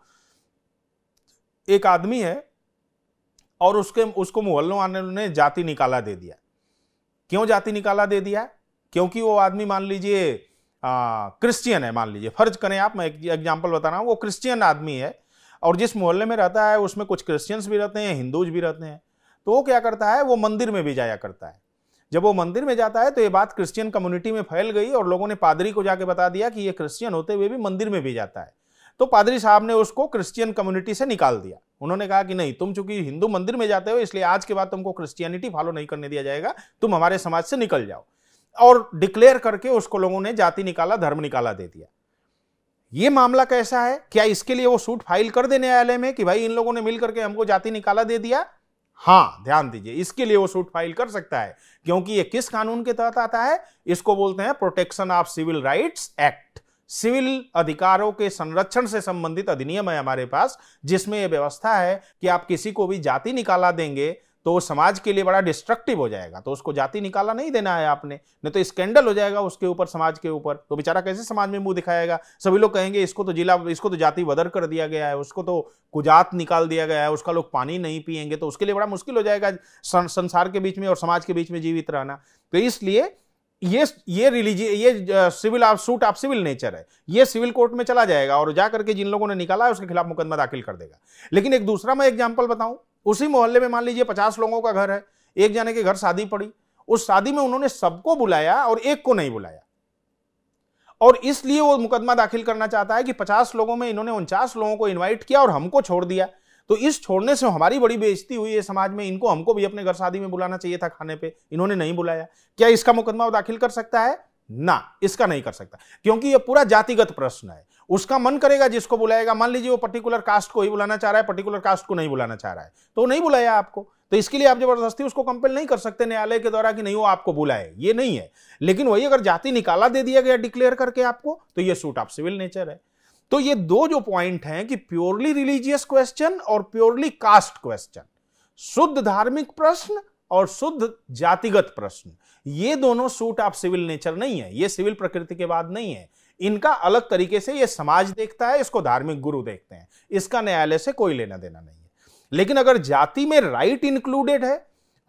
एक आदमी है और उसके उसको मोहल्लों ने जाति निकाला दे दिया क्यों जाति निकाला दे दिया क्योंकि वो आदमी मान लीजिए क्रिश्चियन है मान लीजिए फर्ज करें आप मैं एग्जाम्पल बता रहा हूँ वो क्रिश्चियन आदमी है और जिस मोहल्ले में रहता है उसमें कुछ क्रिश्चियंस भी रहते हैं हिंदूज भी रहते हैं तो वो क्या करता है वो मंदिर में भी जाया करता है जब वो मंदिर में जाता है तो ये बात क्रिश्चियन कम्युनिटी में फैल गई और लोगों ने पादरी को जाके बता दिया कि ये क्रिश्चियन होते हुए भी मंदिर में भी जाता है तो पादरी साहब ने उसको क्रिश्चियन कम्युनिटी से निकाल दिया उन्होंने कहा कि नहीं तुम चूंकि हिंदू मंदिर में जाते हो इसलिए आज के बाद तुमको क्रिश्चियनिटी फॉलो नहीं करने दिया जाएगा तुम हमारे समाज से निकल जाओ और डिक्लेयर करके उसको लोगों ने जाति निकाला धर्म निकाला दे दिया ये मामला कैसा है क्या इसके लिए वो सूट फाइल कर दे न्यायालय में कि भाई इन लोगों ने मिलकर के हमको जाति निकाला दे दिया हाँ ध्यान दीजिए इसके लिए वो सूट फाइल कर सकता है क्योंकि ये किस कानून के तहत आता है इसको बोलते हैं protection of civil rights act civil अधिकारों के संरक्षण से संबंधित अधिनियम है हमारे पास जिसमें यह व्यवस्था है कि आप किसी को भी जाति निकाला देंगे तो समाज के लिए बड़ा डिस्ट्रक्टिव हो जाएगा तो उसको जाति निकाला नहीं देना है आपने नहीं तो स्कैंडल हो जाएगा उसके ऊपर समाज के ऊपर तो बेचारा कैसे समाज में मुंह दिखाएगा सभी लोग कहेंगे इसको तो जिला इसको तो जाति बदर कर दिया गया है उसको तो कुजात निकाल दिया गया है उसका लोग पानी नहीं पियेंगे तो उसके लिए बड़ा मुश्किल हो जाएगा संसार के बीच में और समाज के बीच में जीवित रहना तो इसलिए ये ये रिलीजी ये सिविल आप सूट आप सिविल नेचर है ये सिविल कोर्ट में चला जाएगा और जा करके जिन लोगों ने निकाला है उसके खिलाफ मुकदमा दाखिल कर देगा लेकिन एक दूसरा मैं एग्जाम्पल बताऊं उसी मोहल्ले में मान लीजिए पचास लोगों का घर है एक जाने के घर शादी पड़ी उस शादी में उन्होंने सबको बुलाया और एक को नहीं बुलाया और इसलिए वो मुकदमा दाखिल करना चाहता है कि पचास लोगों में इन्होंने उनचास लोगों को इन्वाइट किया और हमको छोड़ दिया तो इस छोड़ने से हमारी बड़ी बेइज्जती हुई है समाज में इनको हमको भी अपने घर शादी में बुलाना चाहिए था खाने पे इन्होंने नहीं बुलाया क्या इसका मुकदमा दाखिल कर सकता है ना इसका नहीं कर सकता क्योंकि यह पूरा जातिगत प्रश्न है उसका मन करेगा जिसको बुलाएगा मान लीजिए वो पर्टिकुलर कास्ट को ही बुलाना चाह रहा है पर्टिकुलर कास्ट को नहीं बुलाना चाह रहा है तो नहीं बुलाया आपको तो इसके लिए आप जबरदस्ती उसको कंपेल नहीं कर सकते न्यायालय के द्वारा कि नहीं वो आपको बुलाए ये नहीं है लेकिन वही अगर जाति निकाला दे दिया गया डिक्लेयर करके आपको तो ये सूट आप सिविल नेचर है तो ये दो जो पॉइंट हैं कि प्योरली रिलीजियस क्वेश्चन और प्योरली कास्ट क्वेश्चन शुद्ध धार्मिक प्रश्न और शुद्ध जातिगत प्रश्न ये दोनों सूट ऑफ सिविल नेचर नहीं है ये सिविल प्रकृति के बाद नहीं है इनका अलग तरीके से ये समाज देखता है इसको धार्मिक गुरु देखते हैं इसका न्यायालय से कोई लेना देना नहीं है लेकिन अगर जाति में राइट इंक्लूडेड है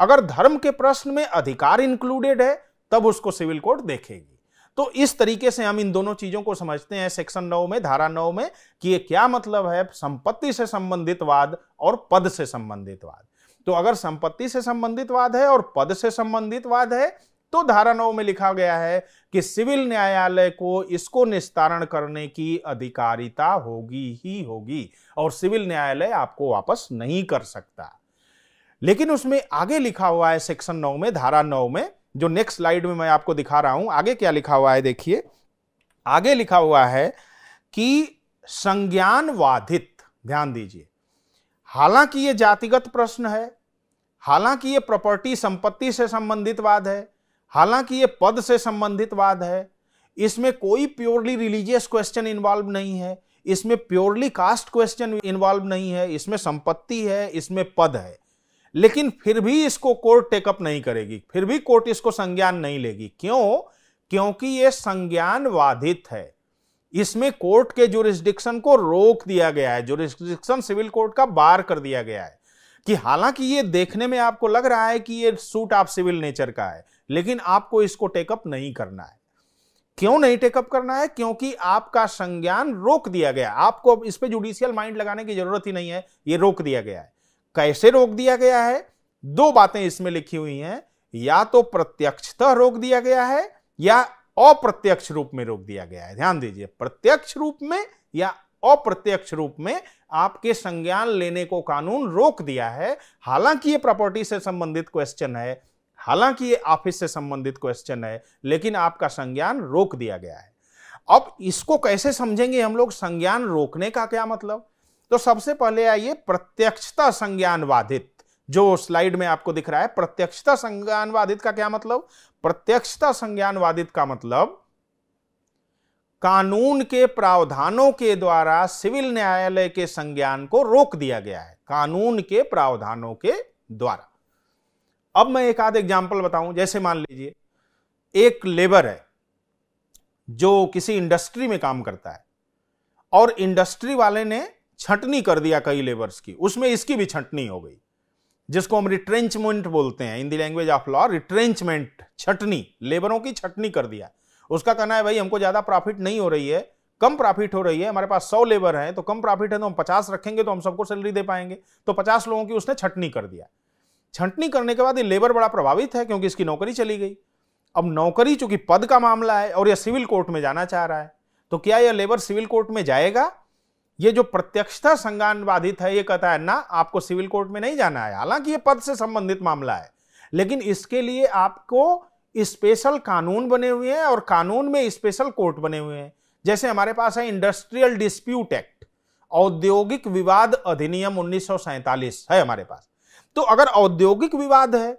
अगर धर्म के प्रश्न में अधिकार इंक्लूडेड है तब उसको सिविल कोर्ट देखेगी तो इस तरीके से हम इन दोनों चीजों को समझते हैं सेक्शन नौ में धारा नौ में कि ये क्या मतलब है संपत्ति से संबंधित वाद और पद से संबंधित वाद तो अगर संपत्ति से संबंधित वाद है और पद से संबंधित वाद है तो धारा नौ में लिखा गया है कि सिविल न्यायालय को इसको निस्तारण करने की अधिकारिता होगी ही होगी और सिविल न्यायालय आपको वापस नहीं कर सकता लेकिन उसमें आगे लिखा हुआ है सेक्शन नौ में धारा नौ में जो नेक्स्ट स्लाइड में मैं आपको दिखा रहा हूं आगे क्या लिखा हुआ है देखिए आगे लिखा हुआ है कि संज्ञान वाधित ध्यान दीजिए हालांकि ये जातिगत प्रश्न है हालांकि ये प्रॉपर्टी संपत्ति से संबंधित वाद है हालांकि ये पद से संबंधित वाद है इसमें कोई प्योरली रिलीजियस क्वेश्चन इन्वॉल्व नहीं है इसमें प्योरली कास्ट क्वेश्चन इन्वॉल्व नहीं है इसमें संपत्ति है इसमें पद है लेकिन फिर भी इसको कोर्ट टेकअप नहीं करेगी फिर भी कोर्ट इसको संज्ञान नहीं लेगी क्यों क्योंकि ये संज्ञान बाधित है इसमें कोर्ट के जुरिस्डिक्शन को रोक दिया गया है जुरिस्डिक्शन सिविल कोर्ट का बार कर दिया गया है कि हालांकि ये देखने में आपको लग रहा है कि ये सूट आप सिविल नेचर का है लेकिन आपको इसको टेकअप नहीं करना है क्यों नहीं टेकअप करना है क्योंकि आपका संज्ञान रोक दिया गया आपको इस पर जुडिशियल माइंड लगाने की जरूरत ही नहीं है ये रोक दिया गया है कैसे रोक दिया गया है दो बातें इसमें लिखी हुई हैं या तो प्रत्यक्षतः रोक दिया गया है या अप्रत्यक्ष रूप में रोक दिया गया है ध्यान दीजिए प्रत्यक्ष रूप में या अप्रत्यक्ष रूप में आपके संज्ञान लेने को कानून रोक दिया है हालांकि ये प्रॉपर्टी से संबंधित क्वेश्चन है हालांकि ये ऑफिस से संबंधित क्वेश्चन है लेकिन आपका संज्ञान रोक दिया गया है अब इसको कैसे समझेंगे हम लोग संज्ञान रोकने का क्या मतलब तो सबसे पहले आइए प्रत्यक्षता संज्ञान जो स्लाइड में आपको दिख रहा है प्रत्यक्षता संज्ञान का क्या मतलब प्रत्यक्षता संज्ञान वादित का मतलब कानून के प्रावधानों के द्वारा सिविल न्यायालय के संज्ञान को रोक दिया गया है कानून के प्रावधानों के द्वारा अब मैं एक आध एग्जाम्पल बताऊं जैसे मान लीजिए एक लेबर है जो किसी इंडस्ट्री में काम करता है और इंडस्ट्री वाले ने छंटनी कर दिया कई लेबर्स की उसमें इसकी भी छंटनी हो गई जिसको हम रिट्रेंचमेंट बोलते हैं in the language of law retrenchment छटनी लेबरों की छटनी कर दिया उसका कहना है भाई हमको ज़्यादा प्रॉफिट नहीं हो रही है कम प्रॉफिट हो रही है हमारे पास सौ लेबर हैं तो कम प्रॉफिट है तो हम पचास रखेंगे तो हम सबको सैलरी दे पाएंगे तो पचास लोगों की उसने छटनी कर दिया छंटनी करने के बाद ये लेबर बड़ा प्रभावित है क्योंकि इसकी नौकरी चली गई अब नौकरी चूंकि पद का मामला है और यह सिविल कोर्ट में जाना चाह रहा है तो क्या यह लेबर सिविल कोर्ट में जाएगा ये जो प्रत्यक्षता संज्ञान बाधित है ये कहता है ना आपको सिविल कोर्ट में नहीं जाना है हालांकि ये पद से संबंधित मामला है लेकिन इसके लिए आपको स्पेशल कानून बने हुए हैं और कानून में स्पेशल कोर्ट बने हुए हैं जैसे हमारे पास है इंडस्ट्रियल डिस्प्यूट एक्ट औद्योगिक विवाद अधिनियम उन्नीस है हमारे पास तो अगर औद्योगिक विवाद है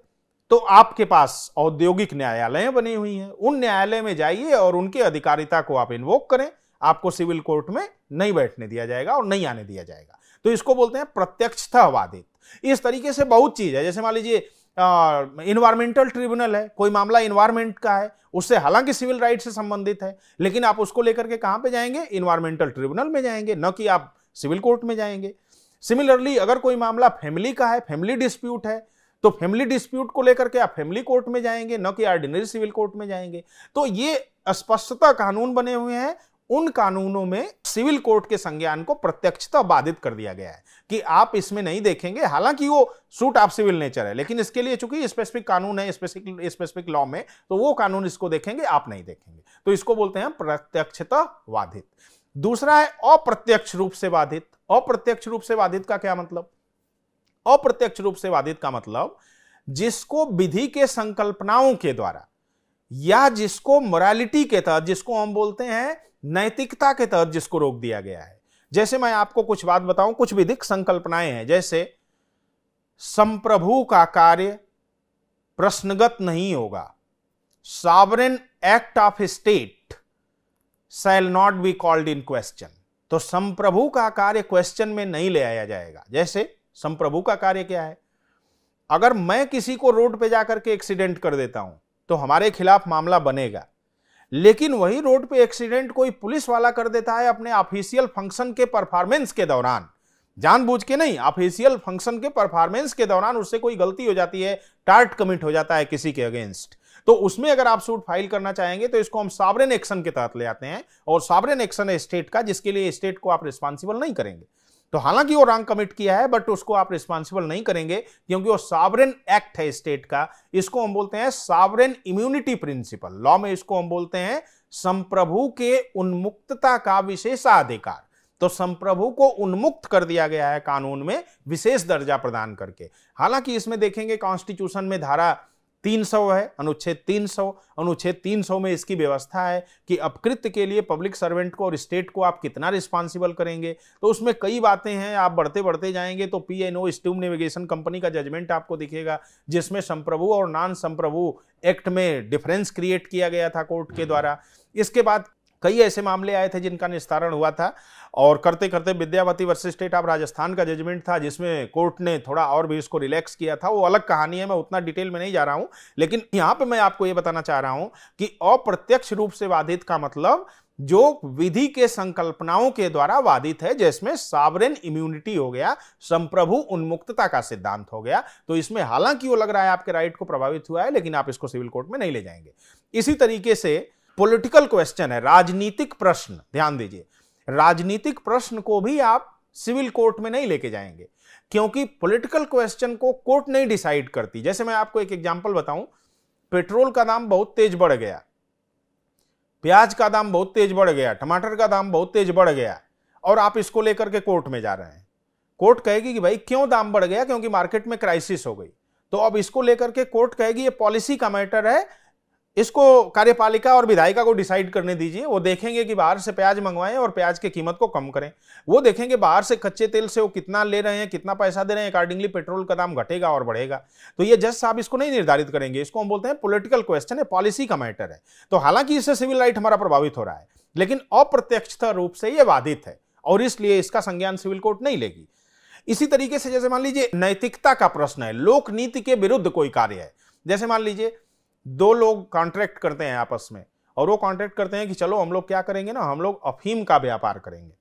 तो आपके पास औद्योगिक न्यायालय बनी हुई हैं उन न्यायालय में जाइए और उनकी अधिकारिता को आप इन्वोक करें आपको सिविल कोर्ट में नहीं बैठने दिया जाएगा और नहीं आने दिया जाएगा तो इसको बोलते हैं प्रत्यक्षता इस तरीके से बहुत चीज़ है जैसे मान लीजिए इन्वायरमेंटल ट्रिब्यूनल है कोई मामला इन्वायरमेंट का है उससे हालांकि सिविल राइट से संबंधित है लेकिन आप उसको लेकर के कहां पे जाएंगे इन्वायरमेंटल ट्रिब्यूनल में जाएंगे न कि आप सिविल कोर्ट में जाएंगे सिमिलरली अगर कोई मामला फैमिली का है फैमिली डिस्प्यूट है तो फैमिली डिस्प्यूट को लेकर के आप फैमिली कोर्ट में जाएंगे न कि ऑर्डिनरी सिविल कोर्ट में जाएंगे तो ये स्पष्टता कानून बने हुए हैं उन कानूनों में सिविल कोर्ट के संज्ञान को प्रत्यक्षता बाधित कर दिया गया है कि आप इसमें नहीं देखेंगे हालांकि वो सूट आप सिविल नेचर है लेकिन इसके लिए चूंकि स्पेसिफिक कानून है स्पेसिफिक स्पेसिफिक लॉ में तो वो कानून इसको देखेंगे आप नहीं देखेंगे तो इसको बोलते हैं प्रत्यक्षता बाधित दूसरा है अप्रत्यक्ष रूप से बाधित अप्रत्यक्ष रूप से बाधित का क्या मतलब अप्रत्यक्ष रूप से बाधित का मतलब जिसको विधि के संकल्पनाओं के द्वारा या जिसको मोरालिटी के तहत जिसको हम बोलते हैं नैतिकता के तहत जिसको रोक दिया गया है जैसे मैं आपको कुछ बात बताऊं कुछ विधिक संकल्पनाएं हैं जैसे संप्रभु का कार्य प्रश्नगत नहीं होगा sovereign act of state shall not be called in question तो संप्रभु का कार्य क्वेश्चन में नहीं ले आया जाएगा जैसे संप्रभु का कार्य क्या है अगर मैं किसी को रोड पे जाकर के एक्सीडेंट कर देता हूं तो हमारे खिलाफ मामला बनेगा लेकिन वही रोड पे एक्सीडेंट कोई पुलिस वाला कर देता है अपने ऑफिशियल फंक्शन के परफॉर्मेंस के दौरान जानबूझ के नहीं ऑफिशियल फंक्शन के परफॉर्मेंस के दौरान उससे कोई गलती हो जाती है टार्ट कमिट हो जाता है किसी के अगेंस्ट तो उसमें अगर आप सूट फाइल करना चाहेंगे तो इसको हम सावरेन एक्शन के तहत ले आते हैं और सावरेन एक्शन है स्टेट का जिसके लिए स्टेट को आप रिस्पॉन्सिबल नहीं करेंगे तो हालांकि वो रॉन्ग कमिट किया है बट उसको आप रिस्पॉन्सिबल नहीं करेंगे क्योंकि वो सावरेन एक्ट है स्टेट का इसको हम बोलते हैं सावरेन इम्यूनिटी प्रिंसिपल लॉ में इसको हम बोलते हैं संप्रभु के उन्मुक्तता का विशेषाधिकार तो संप्रभु को उन्मुक्त कर दिया गया है कानून में विशेष दर्जा प्रदान करके हालांकि इसमें देखेंगे कॉन्स्टिट्यूशन में धारा 300 है अनुच्छेद 300 अनुच्छेद 300 में इसकी व्यवस्था है कि अपकृत्य के लिए पब्लिक सर्वेंट को और स्टेट को आप कितना रिस्पॉन्सिबल करेंगे तो उसमें कई बातें हैं आप बढ़ते बढ़ते जाएंगे तो P N O steam navigation company का जजमेंट आपको दिखेगा जिसमें संप्रभु और नॉन संप्रभु एक्ट में डिफरेंस क्रिएट किया गया था कोर्ट के द्वारा इसके बाद कई ऐसे मामले आए थे जिनका निस्तारण हुआ था और करते करते Vidyavati versus state of Rajasthan का जजमेंट था जिसमें कोर्ट ने थोड़ा और भी इसको रिलैक्स किया था वो अलग कहानी है मैं उतना डिटेल में नहीं जा रहा हूँ लेकिन यहाँ पर मैं आपको ये बताना चाह रहा हूँ कि अप्रत्यक्ष रूप से बाधित का मतलब जो विधि के संकल्पनाओं के द्वारा वादित है जिसमें सावरेन इम्यूनिटी हो गया संप्रभु उन्मुक्तता का सिद्धांत हो गया तो इसमें हालांकि वो लग रहा है आपके राइट को प्रभावित हुआ है लेकिन आप इसको सिविल कोर्ट में नहीं ले जाएंगे इसी तरीके से पॉलिटिकल क्वेश्चन है राजनीतिक प्रश्न ध्यान दीजिए राजनीतिक प्रश्न को भी आप सिविल कोर्ट में नहीं लेके जाएंगे क्योंकि पॉलिटिकल क्वेश्चन को कोर्ट नहीं डिसाइड करती जैसे मैं आपको एक एग्जांपल बताऊं पेट्रोल का दाम बहुत तेज बढ़ गया प्याज का दाम बहुत तेज बढ़ गया टमाटर का दाम बहुत तेज बढ़ गया और आप इसको लेकर के कोर्ट में जा रहे हैं कोर्ट कहेगी कि भाई क्यों दाम बढ़ गया क्योंकि मार्केट में क्राइसिस हो गई तो अब इसको लेकर के कोर्ट कहेगी ये पॉलिसी का मैटर है इसको कार्यपालिका और विधायिका को डिसाइड करने दीजिए वो देखेंगे कि बाहर से प्याज मंगवाएं और प्याज की कीमत को कम करें वो देखेंगे बाहर से कच्चे तेल से वो कितना ले रहे हैं कितना पैसा दे रहे हैं अकॉर्डिंगली पेट्रोल का दाम घटेगा और बढ़ेगा तो ये जज साहब इसको नहीं निर्धारित करेंगे इसको हम बोलते हैं पोलिटिकल क्वेश्चन है पॉलिसी का मैटर है तो हालांकि इससे सिविल राइट हमारा प्रभावित हो रहा है लेकिन अप्रत्यक्ष रूप से ये बाधित है और इसलिए इसका संज्ञान सिविल कोर्ट नहीं लेगी इसी तरीके से जैसे मान लीजिए नैतिकता का प्रश्न है लोक नीति के विरुद्ध कोई कार्य है जैसे मान लीजिए दो लोग कॉन्ट्रैक्ट करते हैं आपस में और वो कॉन्ट्रैक्ट करते हैं कि चलो हम लोग क्या करेंगे ना हम लोग अफीम का व्यापार करेंगे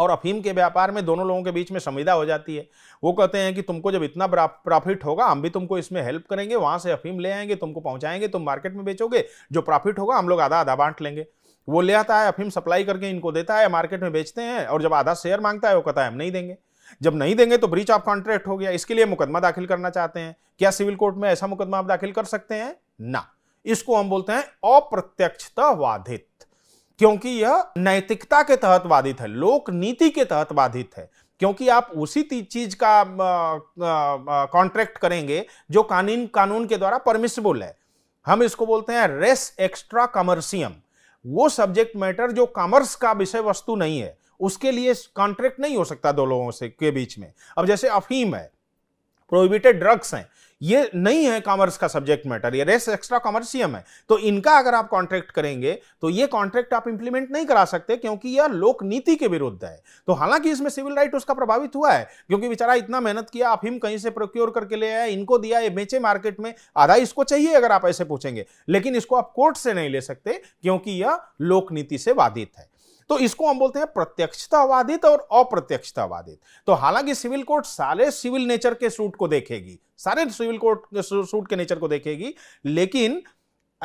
और अफीम के व्यापार में दोनों लोगों के बीच में संविदा हो जाती है वो कहते हैं कि तुमको जब इतना प्रॉफिट होगा हम भी तुमको इसमें हेल्प करेंगे वहां से अफीम ले आएंगे तुमको पहुंचाएंगे तुम मार्केट में बेचोगे जो प्रॉफिट होगा हम लोग आधा आधा बांट लेंगे वो ले आता है अफीम सप्लाई करके इनको देता है मार्केट में बेचते हैं और जब आधा शेयर मांगता है वो कहता है हम नहीं देंगे जब नहीं देंगे तो ब्रीच ऑफ कॉन्ट्रैक्ट हो गया इसके लिए मुकदमा दाखिल करना चाहते हैं क्या सिविल कोर्ट में ऐसा मुकदमा आप दाखिल कर सकते हैं ना इसको हम बोलते हैं अप्रत्यक्षता बाधित क्योंकि यह नैतिकता के तहत बाधित है लोक नीति के तहत बाधित है क्योंकि आप उसी चीज का कॉन्ट्रैक्ट करेंगे जो कानून कानून के द्वारा परमिशबल है हम इसको बोलते हैं रेस एक्स्ट्रा कॉमर्सियम वो सब्जेक्ट मैटर जो कॉमर्स का विषय वस्तु नहीं है उसके लिए कॉन्ट्रैक्ट नहीं हो सकता दो लोगों से के बीच में अब जैसे अफीम है प्रोहिबिटेड ड्रग्स हैं ये नहीं है कॉमर्स का सब्जेक्ट मैटर ये रेस एक्स्ट्रा कॉमर्शियम है तो इनका अगर आप कॉन्ट्रैक्ट करेंगे तो ये कॉन्ट्रैक्ट आप इंप्लीमेंट नहीं करा सकते क्योंकि यह लोक नीति के विरुद्ध है तो हालांकि इसमें सिविल राइट उसका प्रभावित हुआ है क्योंकि बेचारा इतना मेहनत किया आप हिम कहीं से प्रोक्योर करके ले आए इनको दिया ये बेचे मार्केट में आधा इसको चाहिए अगर आप ऐसे पूछेंगे लेकिन इसको आप कोर्ट से नहीं ले सकते क्योंकि यह लोक नीति से बाधित है तो इसको हम बोलते हैं प्रत्यक्षतावादित और अप्रत्यक्षतावादित तो हालांकि सिविल कोर्ट सारे सिविल नेचर के सूट को देखेगी सारे सिविल कोर्ट सूट के नेचर को देखेगी लेकिन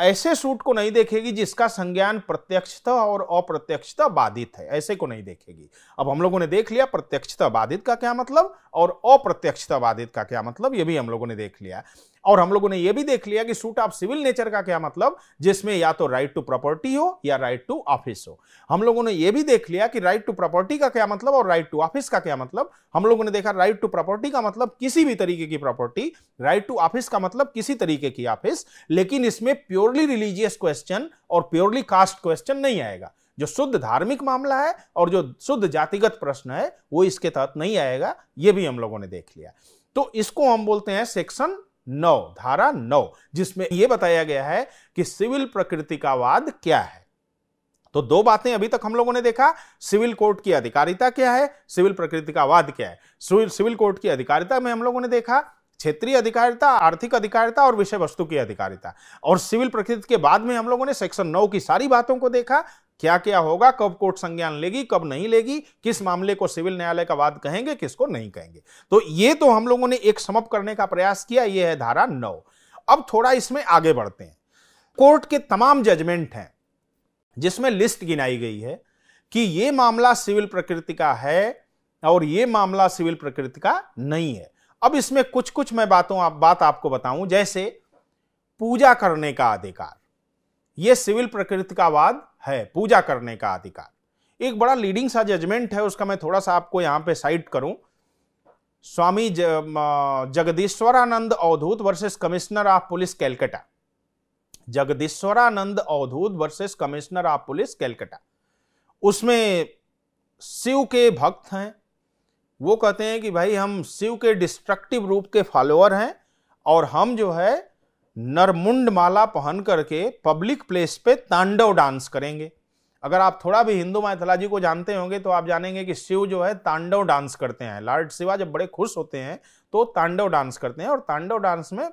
ऐसे सूट को नहीं देखेगी जिसका संज्ञान प्रत्यक्षता और अप्रत्यक्षता बाधित है ऐसे को नहीं देखेगी अब हम लोगों ने देख लिया प्रत्यक्षता बाधित का क्या मतलब और अप्रत्यक्षता बाधित का क्या मतलब ये भी हम लोगों ने देख लिया और हम लोगों ने यह भी देख लिया कि सूट ऑफ सिविल नेचर का क्या मतलब जिसमें या तो राइट टू प्रॉपर्टी हो या राइट टू ऑफिस हो हम लोगों ने यह भी देख लिया कि राइट टू प्रॉपर्टी का क्या मतलब और राइट टू ऑफिस का क्या मतलब हम लोगों ने देखा राइट टू प्रॉपर्टी का मतलब किसी भी तरीके की प्रॉपर्टी राइट टू ऑफिस का मतलब किसी तरीके की ऑफिस लेकिन इसमें प्योरली रिलीजियस क्वेश्चन और प्योरली कास्ट क्वेश्चन नहीं आएगा जो शुद्ध धार्मिक मामला है और जो शुद्ध जातिगत प्रश्न है वो इसके तहत नहीं आएगा ये भी हम लोगों ने देख लिया तो इसको हम बोलते हैं सेक्शन नौ धारा नौ जिसमें यह बताया गया है कि सिविल प्रकृति का वाद क्या है तो दो बातें अभी तक हम लोगों ने देखा सिविल कोर्ट की अधिकारिता क्या है सिविल प्रकृति का वाद क्या है सिविल सिविल कोर्ट की अधिकारिता में हम लोगों ने देखा क्षेत्रीय अधिकारिता आर्थिक अधिकारिता और विषय वस्तु की अधिकारिता और सिविल प्रकृति के बाद में हम लोगों ने सेक्शन नौ की सारी बातों को देखा क्या क्या होगा कब कोर्ट संज्ञान लेगी कब नहीं लेगी किस मामले को सिविल न्यायालय का वाद कहेंगे किसको नहीं कहेंगे तो ये तो हम लोगों ने एक समप करने का प्रयास किया ये है धारा नौ अब थोड़ा इसमें आगे बढ़ते हैं कोर्ट के तमाम जजमेंट हैं जिसमें लिस्ट गिनाई गई है कि ये मामला सिविल प्रकृति का है और ये मामला सिविल प्रकृति का नहीं है अब इसमें कुछ कुछ मैं बातों आप बात आपको बताऊं जैसे पूजा करने का अधिकार यह सिविल प्रकृति का वाद है पूजा करने का अधिकार एक बड़ा लीडिंग सा जजमेंट है उसका मैं थोड़ा सा आपको यहां पे साइट करूं Swami Jagadishwaranand Avadhut versus commissioner of police Calcutta Jagadishwaranand Avadhut versus commissioner of police Calcutta उसमें शिव के भक्त हैं वो कहते हैं कि भाई हम शिव के डिस्ट्रक्टिव रूप के फॉलोअर हैं और हम जो है नरमुंड माला पहन करके पब्लिक प्लेस पे तांडव डांस करेंगे अगर आप थोड़ा भी हिंदू मैथलाजी को जानते होंगे तो आप जानेंगे कि शिव जो है तांडव डांस करते हैं लॉर्ड शिवा जब बड़े खुश होते हैं तो तांडव डांस करते हैं और तांडव डांस में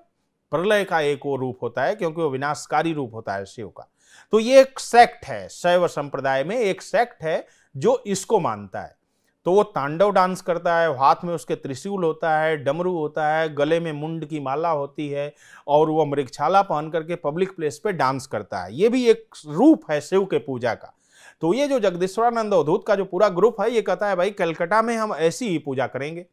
प्रलय का एक वो रूप होता है क्योंकि वो विनाशकारी रूप होता है शिव का तो ये एक सेक्ट है शैव संप्रदाय में एक सेक्ट है जो इसको मानता है तो वो तांडव डांस करता है हाथ में उसके त्रिशूल होता है डमरू होता है गले में मुंड की माला होती है और वो मृक्षाला पहन करके पब्लिक प्लेस पे डांस करता है ये भी एक रूप है शिव के पूजा का तो ये जो जगदीश्वरानंद अवधूत का जो पूरा ग्रुप है ये कहता है भाई कलकत्ता में हम ऐसी ही पूजा करेंगे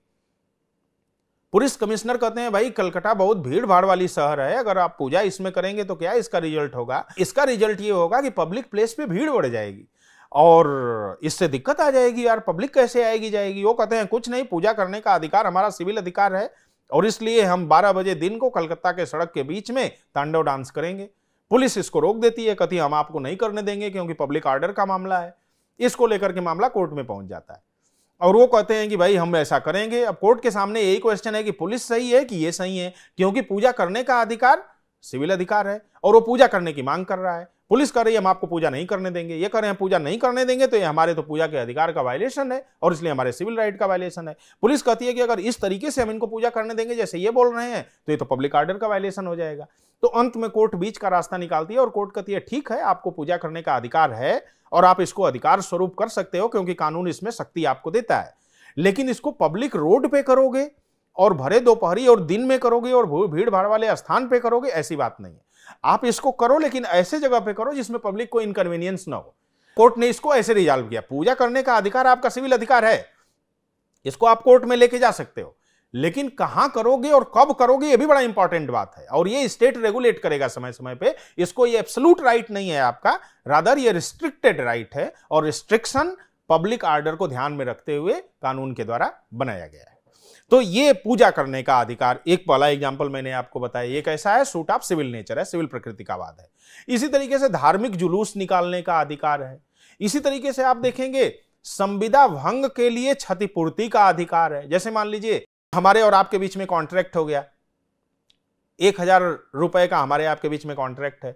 पुलिस कमिश्नर कहते हैं भाई कलकत्ता बहुत भीड़ भाड़ वाली शहर है अगर आप पूजा इसमें करेंगे तो क्या इसका रिजल्ट होगा इसका रिजल्ट ये होगा कि पब्लिक प्लेस पे भीड़ बढ़ जाएगी और इससे दिक्कत आ जाएगी यार पब्लिक कैसे आएगी जाएगी वो कहते हैं कुछ नहीं पूजा करने का अधिकार हमारा सिविल अधिकार है और इसलिए हम 12 बजे दिन को कलकत्ता के सड़क के बीच में तांडव डांस करेंगे पुलिस इसको रोक देती है कथी हम आपको नहीं करने देंगे क्योंकि पब्लिक आर्डर का मामला है इसको लेकर के मामला कोर्ट में पहुंच जाता है और वो कहते हैं कि भाई हम ऐसा करेंगे अब कोर्ट के सामने यही क्वेश्चन है कि पुलिस सही है कि ये सही है क्योंकि पूजा करने का अधिकार सिविल अधिकार है और वो पूजा करने की मांग कर रहा है पुलिस कह रही है हम आपको पूजा नहीं करने देंगे ये कह रहे हैं पूजा नहीं करने देंगे तो ये हमारे तो पूजा के अधिकार का वायलेशन है और इसलिए हमारे सिविल राइट का वायलेशन है पुलिस कहती है कि अगर इस तरीके से हम इनको पूजा करने देंगे जैसे ये बोल रहे हैं तो ये तो पब्लिक ऑर्डर का वायलेशन हो जाएगा तो अंत में कोर्ट बीच का रास्ता निकालती है और कोर्ट कहती है ठीक है आपको पूजा करने का अधिकार है और आप इसको अधिकार स्वरूप कर सकते हो क्योंकि कानून इसमें शक्ति आपको देता है लेकिन इसको पब्लिक रोड पे करोगे और भरे दोपहरी और दिन में करोगे और भीड़ भाड़ वाले स्थान पे करोगे ऐसी बात नहीं है आप इसको करो लेकिन ऐसे जगह पे करो जिसमें पब्लिक को इनकन्वीनियंस ना हो कोर्ट ने इसको ऐसे रिजॉल्व किया पूजा करने का अधिकार आपका सिविल अधिकार है इसको आप कोर्ट में लेके जा सकते हो लेकिन कहां करोगे और कब करोगे ये भी बड़ा इंपॉर्टेंट बात है और ये स्टेट रेगुलेट करेगा समय समय पे इसको ये एब्सोलूट राइट नहीं है आपका रादर ये रिस्ट्रिक्टेड राइट है और रिस्ट्रिक्शन पब्लिक आर्डर को ध्यान में रखते हुए कानून के द्वारा बनाया गया है तो ये पूजा करने का अधिकार एक पहला एग्जाम्पल मैंने आपको बताया ये कैसा है सूट ऑफ सिविल नेचर है सिविल प्रकृति का वाद है इसी तरीके से धार्मिक जुलूस निकालने का अधिकार है इसी तरीके से आप देखेंगे संविदा भंग के लिए क्षतिपूर्ति का अधिकार है जैसे मान लीजिए हमारे और आपके बीच में कॉन्ट्रैक्ट हो गया एक हजार रुपए का हमारे आपके बीच में कॉन्ट्रैक्ट है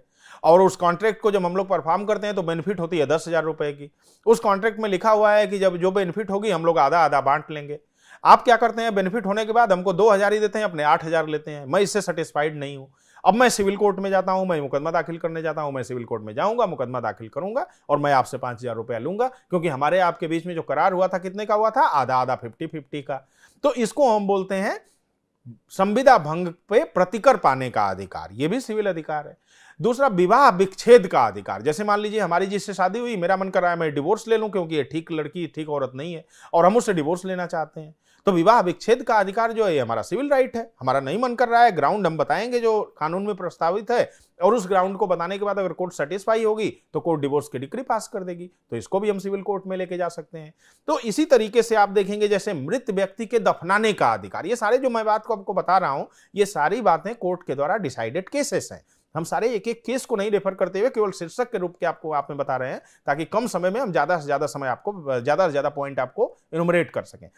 और उस कॉन्ट्रैक्ट को जब हम लोग परफॉर्म करते हैं तो बेनिफिट होती है दस हजार रुपए की उस कॉन्ट्रैक्ट में लिखा हुआ है कि जब जो बेनिफिट होगी हम लोग आधा आधा बांट लेंगे आप क्या करते हैं बेनिफिट होने के बाद हमको दो हज़ार ही देते हैं अपने आठ हज़ार लेते हैं मैं इससे सेटिस्फाइड नहीं हूं अब मैं सिविल कोर्ट में जाता हूं मैं मुकदमा दाखिल करने जाता हूं मैं सिविल कोर्ट में जाऊंगा मुकदमा दाखिल करूंगा और मैं आपसे पांच हज़ार रुपया लूंगा क्योंकि हमारे आपके बीच में जो करार हुआ था कितने का हुआ था आधा आधा फिफ्टी फिफ्टी का तो इसको हम बोलते हैं संविदा भंग पे प्रतिकर पाने का अधिकार ये भी सिविल अधिकार है दूसरा विवाह विच्छेद का अधिकार जैसे मान लीजिए हमारी जिससे शादी हुई मेरा मन कर रहा है मैं डिवोर्स ले लूं क्योंकि ये ठीक लड़की ठीक औरत नहीं है और हम उससे डिवोर्स लेना चाहते हैं तो विवाह विच्छेद का अधिकार जो है हमारा सिविल राइट है हमारा नहीं मन कर रहा है ग्राउंड हम बताएंगे जो कानून में प्रस्तावित है और उस ग्राउंड को बताने के बाद अगर कोर्ट सेटिस्फाई होगी तो कोर्ट डिवोर्स की डिग्री पास कर देगी तो इसको भी हम सिविल कोर्ट में लेके जा सकते हैं तो इसी तरीके से आप देखेंगे जैसे मृत व्यक्ति के दफनाने का अधिकार ये सारे जो मैं बात को आपको बता रहा हूँ ये सारी बातें कोर्ट के द्वारा डिसाइडेड केसेस हैं हम सारे एक एक केस को नहीं रेफर करते हुए केवल शीर्षक के रूप के आपको आप में बता रहे हैं ताकि कम समय में हम ज़्यादा से ज़्यादा समय आपको ज़्यादा से ज़्यादा पॉइंट आपको इनोमरेट कर सकें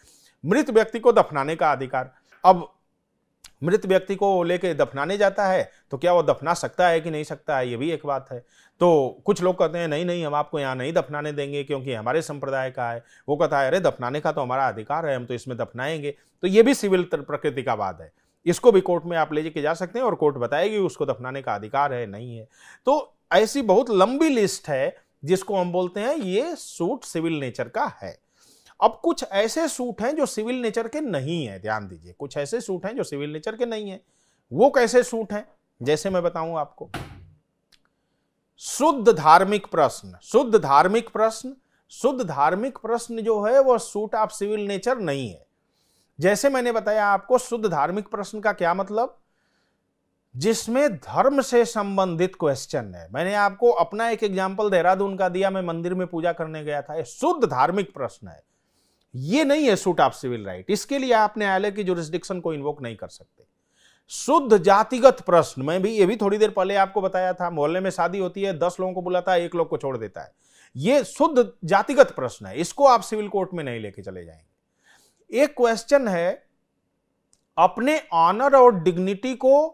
मृत व्यक्ति को दफनाने का अधिकार अब मृत व्यक्ति को लेके दफनाने जाता है तो क्या वो दफना सकता है कि नहीं सकता है ये भी एक बात है तो कुछ लोग कहते हैं नहीं नहीं हम आपको यहाँ नहीं दफनाने देंगे क्योंकि हमारे संप्रदाय का है वो कहता है अरे दफनाने का तो हमारा अधिकार है हम तो इसमें दफनाएंगे तो ये भी सिविल प्रकृति का बात है इसको भी कोर्ट में आप ले जाके जा सकते हैं और कोर्ट बताएगी उसको दफनाने का अधिकार है नहीं है तो ऐसी बहुत लंबी लिस्ट है जिसको हम बोलते हैं ये सूट सिविल नेचर का है अब कुछ ऐसे सूट हैं जो सिविल नेचर के नहीं है ध्यान दीजिए कुछ ऐसे सूट हैं जो सिविल नेचर के नहीं है वो कैसे सूट हैं जैसे मैं बताऊं आपको शुद्ध धार्मिक प्रश्न शुद्ध धार्मिक प्रश्न शुद्ध धार्मिक प्रश्न जो है वह सूट ऑफ सिविल नेचर नहीं है जैसे मैंने बताया आपको शुद्ध धार्मिक प्रश्न का क्या मतलब जिसमें धर्म से संबंधित क्वेश्चन है मैंने आपको अपना एक एग्जाम्पल देहरादून का दिया मैं मंदिर में पूजा करने गया था यह शुद्ध धार्मिक प्रश्न है ये नहीं है सूट ऑफ सिविल राइट इसके लिए आप न्यायालय की जुरिस्डिक्शन को इन्वोक नहीं कर सकते शुद्ध जातिगत प्रश्न मैं भी ये भी थोड़ी देर पहले आपको बताया था मोहल्ले में शादी होती है दस लोगों को बुलाता है एक लोग को छोड़ देता है ये शुद्ध जातिगत प्रश्न है इसको आप सिविल कोर्ट में नहीं लेके चले जाएंगे एक क्वेश्चन है अपने ऑनर और डिग्निटी को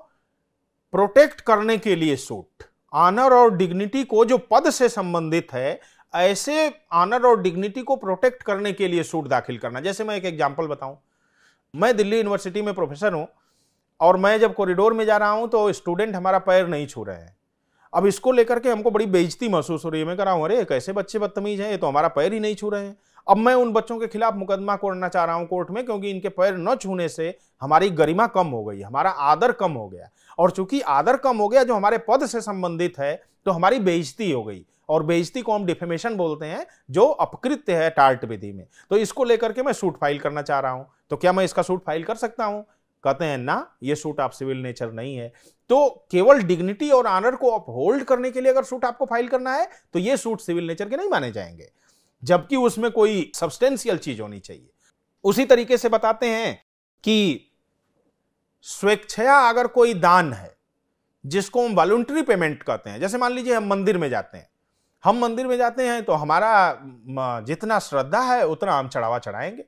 प्रोटेक्ट करने के लिए सूट ऑनर और डिग्निटी को जो पद से संबंधित है ऐसे आनर और डिग्निटी को प्रोटेक्ट करने के लिए सूट दाखिल करना जैसे मैं एक एग्जाम्पल बताऊं मैं दिल्ली यूनिवर्सिटी में प्रोफेसर हूं और मैं जब कॉरिडोर में जा रहा हूं तो स्टूडेंट हमारा पैर नहीं छू रहे हैं अब इसको लेकर के हमको बड़ी बेइज्जती महसूस हो रही है मैं कह रहा हूँ अरे कैसे बच्चे बदतमीज हैं ये तो हमारा पैर ही नहीं छू रहे हैं अब मैं उन बच्चों के खिलाफ मुकदमा करना चाह रहा हूँ कोर्ट में क्योंकि इनके पैर न छूने से हमारी गरिमा कम हो गई हमारा आदर कम हो गया और चूंकि आदर कम हो गया जो हमारे पद से संबंधित है तो हमारी बेइज्जती हो गई और बेइज्जती को हम डिफेमेशन बोलते हैं जो अपकृत्य है टार्ट विधि में तो इसको लेकर के मैं सूट फाइल करना चाह रहा हूँ तो क्या मैं इसका सूट फाइल कर सकता हूँ कहते हैं ना ये सूट आप सिविल नेचर नहीं है तो केवल डिग्निटी और आनर को अपहोल्ड करने के लिए अगर सूट आपको फाइल करना है तो ये सूट सिविल नेचर के नहीं माने जाएंगे जबकि उसमें कोई सब्सटेंशियल चीज होनी चाहिए उसी तरीके से बताते हैं कि स्वेच्छया अगर कोई दान है जिसको हम वॉलंटरी पेमेंट कहते हैं जैसे मान लीजिए हम मंदिर में जाते हैं हम मंदिर में जाते हैं तो हमारा जितना श्रद्धा है उतना हम चढ़ावा चढ़ाएंगे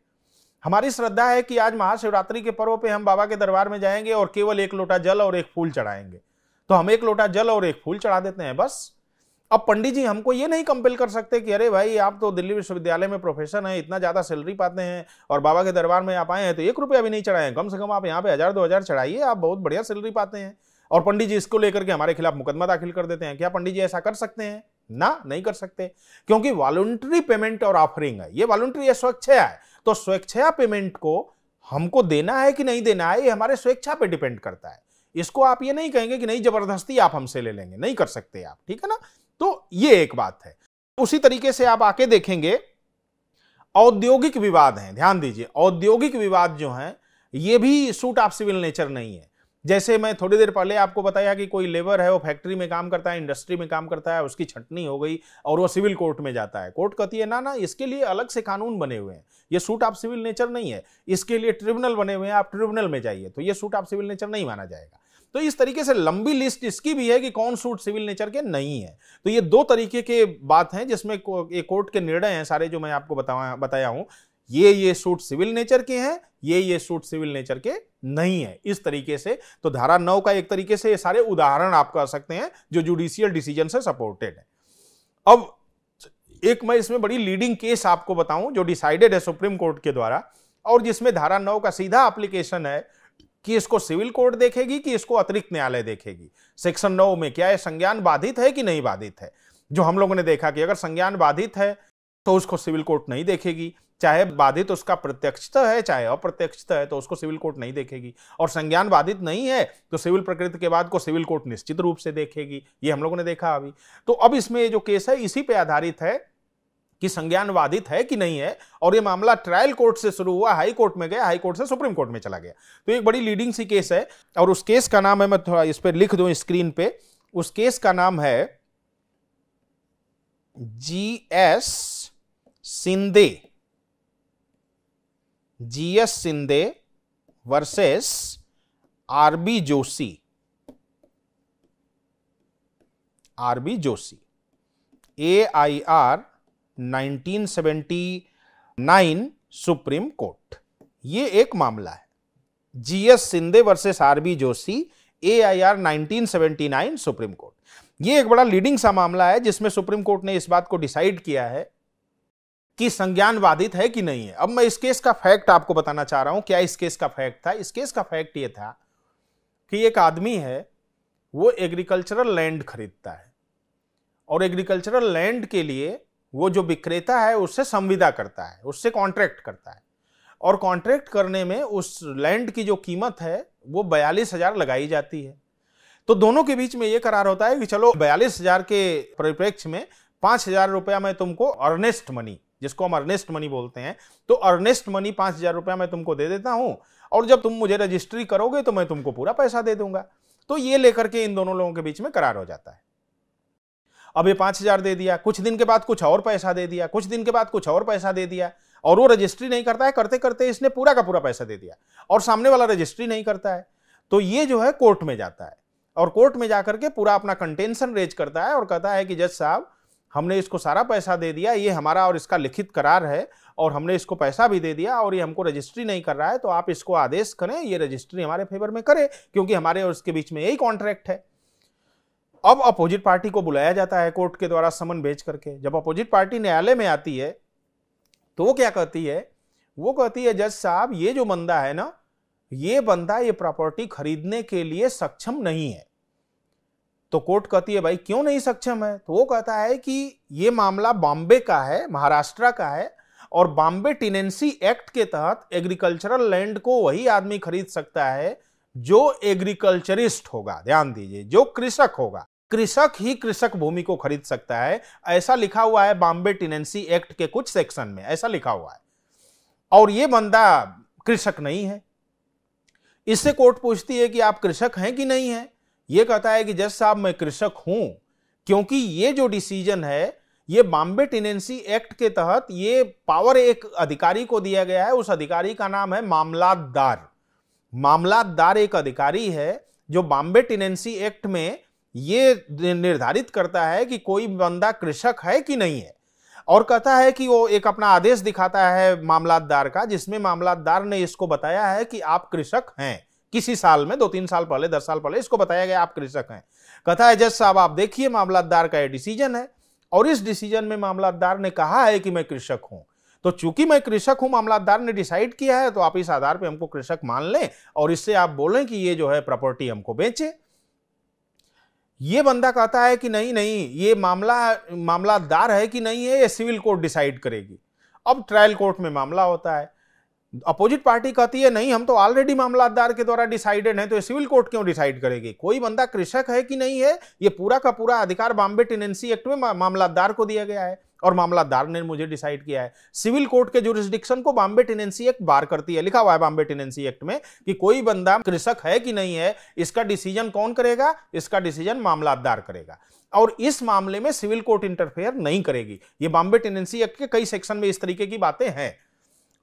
हमारी श्रद्धा है कि आज महाशिवरात्रि के पर्व पे हम बाबा के दरबार में जाएंगे और केवल एक लोटा जल और एक फूल चढ़ाएंगे तो हम एक लोटा जल और एक फूल चढ़ा देते हैं बस अब पंडित जी हमको ये नहीं कंपेल कर सकते कि अरे भाई आप तो दिल्ली विश्वविद्यालय में प्रोफेसर हैं इतना ज़्यादा सैलरी पाते हैं और बाबा के दरबार में आप आए हैं तो एक रुपया भी नहीं चढ़ाए कम से कम आप यहाँ पे हज़ार दो हज़ार चढ़ाइए आप बहुत बढ़िया सैलरी पाते हैं और पंडित जी इसको लेकर के हमारे खिलाफ मुकदमा दाखिल कर देते हैं क्या पंडित जी ऐसा कर सकते हैं ना नहीं कर सकते क्योंकि वॉलंटरी पेमेंट और ऑफरिंग है ये वॉलंटरी या स्वेच्छा है तो स्वेच्छा पेमेंट को हमको देना है कि नहीं देना है ये हमारे स्वेच्छा पे डिपेंड करता है इसको आप ये नहीं कहेंगे कि नहीं जबरदस्ती आप हमसे ले लेंगे नहीं कर सकते आप ठीक है ना तो ये एक बात है उसी तरीके से आप आके देखेंगे औद्योगिक विवाद हैं ध्यान दीजिए औद्योगिक विवाद जो हैं ये भी सूट ऑफ सिविल नेचर नहीं है जैसे मैं थोड़ी देर पहले आपको बताया कि कोई लेबर है वो फैक्ट्री में काम करता है इंडस्ट्री में काम करता है उसकी छटनी हो गई और वो सिविल कोर्ट में जाता है कोर्ट कहती है ना ना इसके लिए अलग से कानून बने हुए हैं ये सूट ऑफ सिविल नेचर नहीं है इसके लिए ट्रिब्यूनल बने हुए हैं आप ट्रिब्यूनल में जाइए तो ये सूट ऑफ सिविल नेचर नहीं माना जाएगा तो इस तरीके से लंबी लिस्ट इसकी भी है कि कौन सूट सिविल नेचर के नहीं है तो ये दो तरीके के बात हैं जिसमें ये कोर्ट के निर्णय हैं सारे जो मैं आपको बताया बताया हूँ ये ये सूट सिविल नेचर के हैं ये ये सूट सिविल नेचर के नहीं है इस तरीके से तो धारा नौ का एक तरीके से ये सारे उदाहरण आप कर सकते हैं जो जुडिशियल डिसीजन से सपोर्टेड है अब एक मैं इसमें बड़ी लीडिंग केस आपको बताऊं जो डिसाइडेड है सुप्रीम कोर्ट के द्वारा और जिसमें धारा नौ का सीधा एप्लीकेशन है कि इसको सिविल कोर्ट देखेगी कि इसको अतिरिक्त न्यायालय देखेगी सेक्शन नौ में क्या है संज्ञान बाधित है कि नहीं बाधित है जो हम लोगों ने देखा कि अगर संज्ञान बाधित है तो उसको सिविल कोर्ट नहीं देखेगी चाहे बाधित उसका प्रत्यक्षता है चाहे अप्रत्यक्षता है तो उसको सिविल कोर्ट नहीं देखेगी और संज्ञान बाधित नहीं है तो सिविल प्रकृति के बाद को सिविल कोर्ट निश्चित रूप से देखेगी ये हम लोगों ने देखा अभी तो अब इसमें ये जो केस है इसी पे आधारित है कि संज्ञान बाधित है कि नहीं है और ये मामला ट्रायल कोर्ट से शुरू हुआ हाई कोर्ट में गया हाई कोर्ट से सुप्रीम कोर्ट में चला गया तो एक बड़ी लीडिंग सी केस है और उस केस का नाम है मैं थोड़ा इस पर लिख दू स्क्रीन पे उस केस का नाम है G S Sindhe GS Sindhe versus RB Joshi RB Joshi A I R nineteen seventy nine supreme court ये एक मामला है GS Sindhe versus RB Joshi A I R nineteen seventy nine supreme court ये एक बड़ा लीडिंग सा मामला है जिसमें सुप्रीम कोर्ट ने इस बात को डिसाइड किया है कि संज्ञान बाधित है कि नहीं है अब मैं इस केस का फैक्ट आपको बताना चाह रहा हूं क्या इस केस का फैक्ट था इस केस का फैक्ट ये था कि एक आदमी है वो एग्रीकल्चरल लैंड खरीदता है और एग्रीकल्चरल लैंड के लिए वो जो विक्रेता है उससे संविदा करता है उससे कॉन्ट्रैक्ट करता है और कॉन्ट्रैक्ट करने में उस लैंड की जो कीमत है वो बयालीस हजार लगाई जाती है तो दोनों के बीच में ये करार होता है कि चलो बयालीस हजार के परिप्रेक्ष्य में पांच हजार रुपया मैं तुमको अर्नेस्ट मनी जिसको हम अर्नेस्ट मनी बोलते हैं तो अर्नेस्ट मनी पाँच हज़ार रुपया मैं तुमको दे देता हूँ और जब तुम मुझे रजिस्ट्री करोगे तो मैं तुमको पूरा पैसा दे दूंगा तो ये लेकर के इन दोनों लोगों के बीच में करार हो जाता है अब ये पाँच हज़ार दे दिया कुछ दिन के बाद कुछ और पैसा दे दिया कुछ दिन के बाद कुछ और पैसा दे दिया और वो रजिस्ट्री नहीं करता है करते करते इसने पूरा का पूरा पैसा दे दिया और सामने वाला रजिस्ट्री नहीं करता है तो ये जो है कोर्ट में जाता है और कोर्ट में जाकर के पूरा अपना कंटेंशन रेज करता है और कहता है कि जज साहब हमने इसको सारा पैसा दे दिया ये हमारा और इसका लिखित करार है और हमने इसको पैसा भी दे दिया और ये हमको रजिस्ट्री नहीं कर रहा है तो आप इसको आदेश करें ये रजिस्ट्री हमारे फेवर में करें क्योंकि हमारे और इसके बीच में यही कॉन्ट्रैक्ट है अब अपोजिट पार्टी को बुलाया जाता है कोर्ट के द्वारा समन भेज करके जब अपोजिट पार्टी न्यायालय में आती है तो वो क्या कहती है वो कहती है जज साहब ये जो बंदा है ना ये बंदा ये प्रॉपर्टी खरीदने के लिए सक्षम नहीं है तो कोर्ट कहती है भाई क्यों नहीं सक्षम है तो वो कहता है कि ये मामला बॉम्बे का है महाराष्ट्र का है और बॉम्बे टिनेंसी एक्ट के तहत एग्रीकल्चरल लैंड को वही आदमी खरीद सकता है जो एग्रीकल्चरिस्ट होगा ध्यान दीजिए जो कृषक होगा कृषक ही कृषक भूमि को खरीद सकता है ऐसा लिखा हुआ है बॉम्बे टिनेंसी एक्ट के कुछ सेक्शन में ऐसा लिखा हुआ है और ये बंदा कृषक नहीं है इससे कोर्ट पूछती है कि आप कृषक हैं कि नहीं है ये कहता है कि जज साहब मैं कृषक हूं क्योंकि ये जो डिसीजन है ये बॉम्बे टेनेंसी एक्ट के तहत ये पावर एक अधिकारी को दिया गया है उस अधिकारी का नाम है मामलादार मामलादार एक अधिकारी है जो बॉम्बे टेनेंसी एक्ट में ये निर्धारित करता है कि कोई बंदा कृषक है कि नहीं है और कहता है कि वो एक अपना आदेश दिखाता है मामलादार का जिसमें मामलादार ने इसको बताया है कि आप कृषक हैं किसी साल में दो तीन साल पहले दस साल पहले इसको बताया गया आप कृषक हैं कथा है जज साहब आप देखिए मामलतदार का यह डिसीजन है और इस डिसीजन में मामलतदार ने कहा है कि मैं कृषक हूं तो चूंकि मैं कृषक हूं मामलतदार ने डिसाइड किया है तो आप इस आधार पर हमको कृषक मान लें और इससे आप बोलें कि ये जो है प्रॉपर्टी हमको बेचे ये बंदा कहता है कि नहीं नहीं ये मामला मामलादार है कि नहीं है ये सिविल कोर्ट डिसाइड करेगी अब ट्रायल कोर्ट में मामला होता है अपोजिट पार्टी कहती है नहीं हम तो ऑलरेडी मामला के द्वारा डिसाइडेड है तो सिविल कोर्ट क्यों डिसाइड करेगी कोई बंदा कृषक है कि नहीं है ये पूरा का पूरा अधिकार बॉम्बे टेनेंसी एक्ट में मामला को दिया गया है और मामलादार ने मुझे डिसाइड किया है सिविल कोर्ट के जुरिस्डिक्शन को बॉम्बे टेनेंसी एक्ट बार करती है लिखा हुआ है बॉम्बे टेनेंसी एक्ट में कि कोई बंदा कृषक है कि नहीं है इसका डिसीजन कौन करेगा इसका डिसीजन मामलादार करेगा और इस मामले में सिविल कोर्ट इंटरफेयर नहीं करेगी ये बॉम्बे टेनेंसी एक्ट के कई सेक्शन में इस तरीके की बातें हैं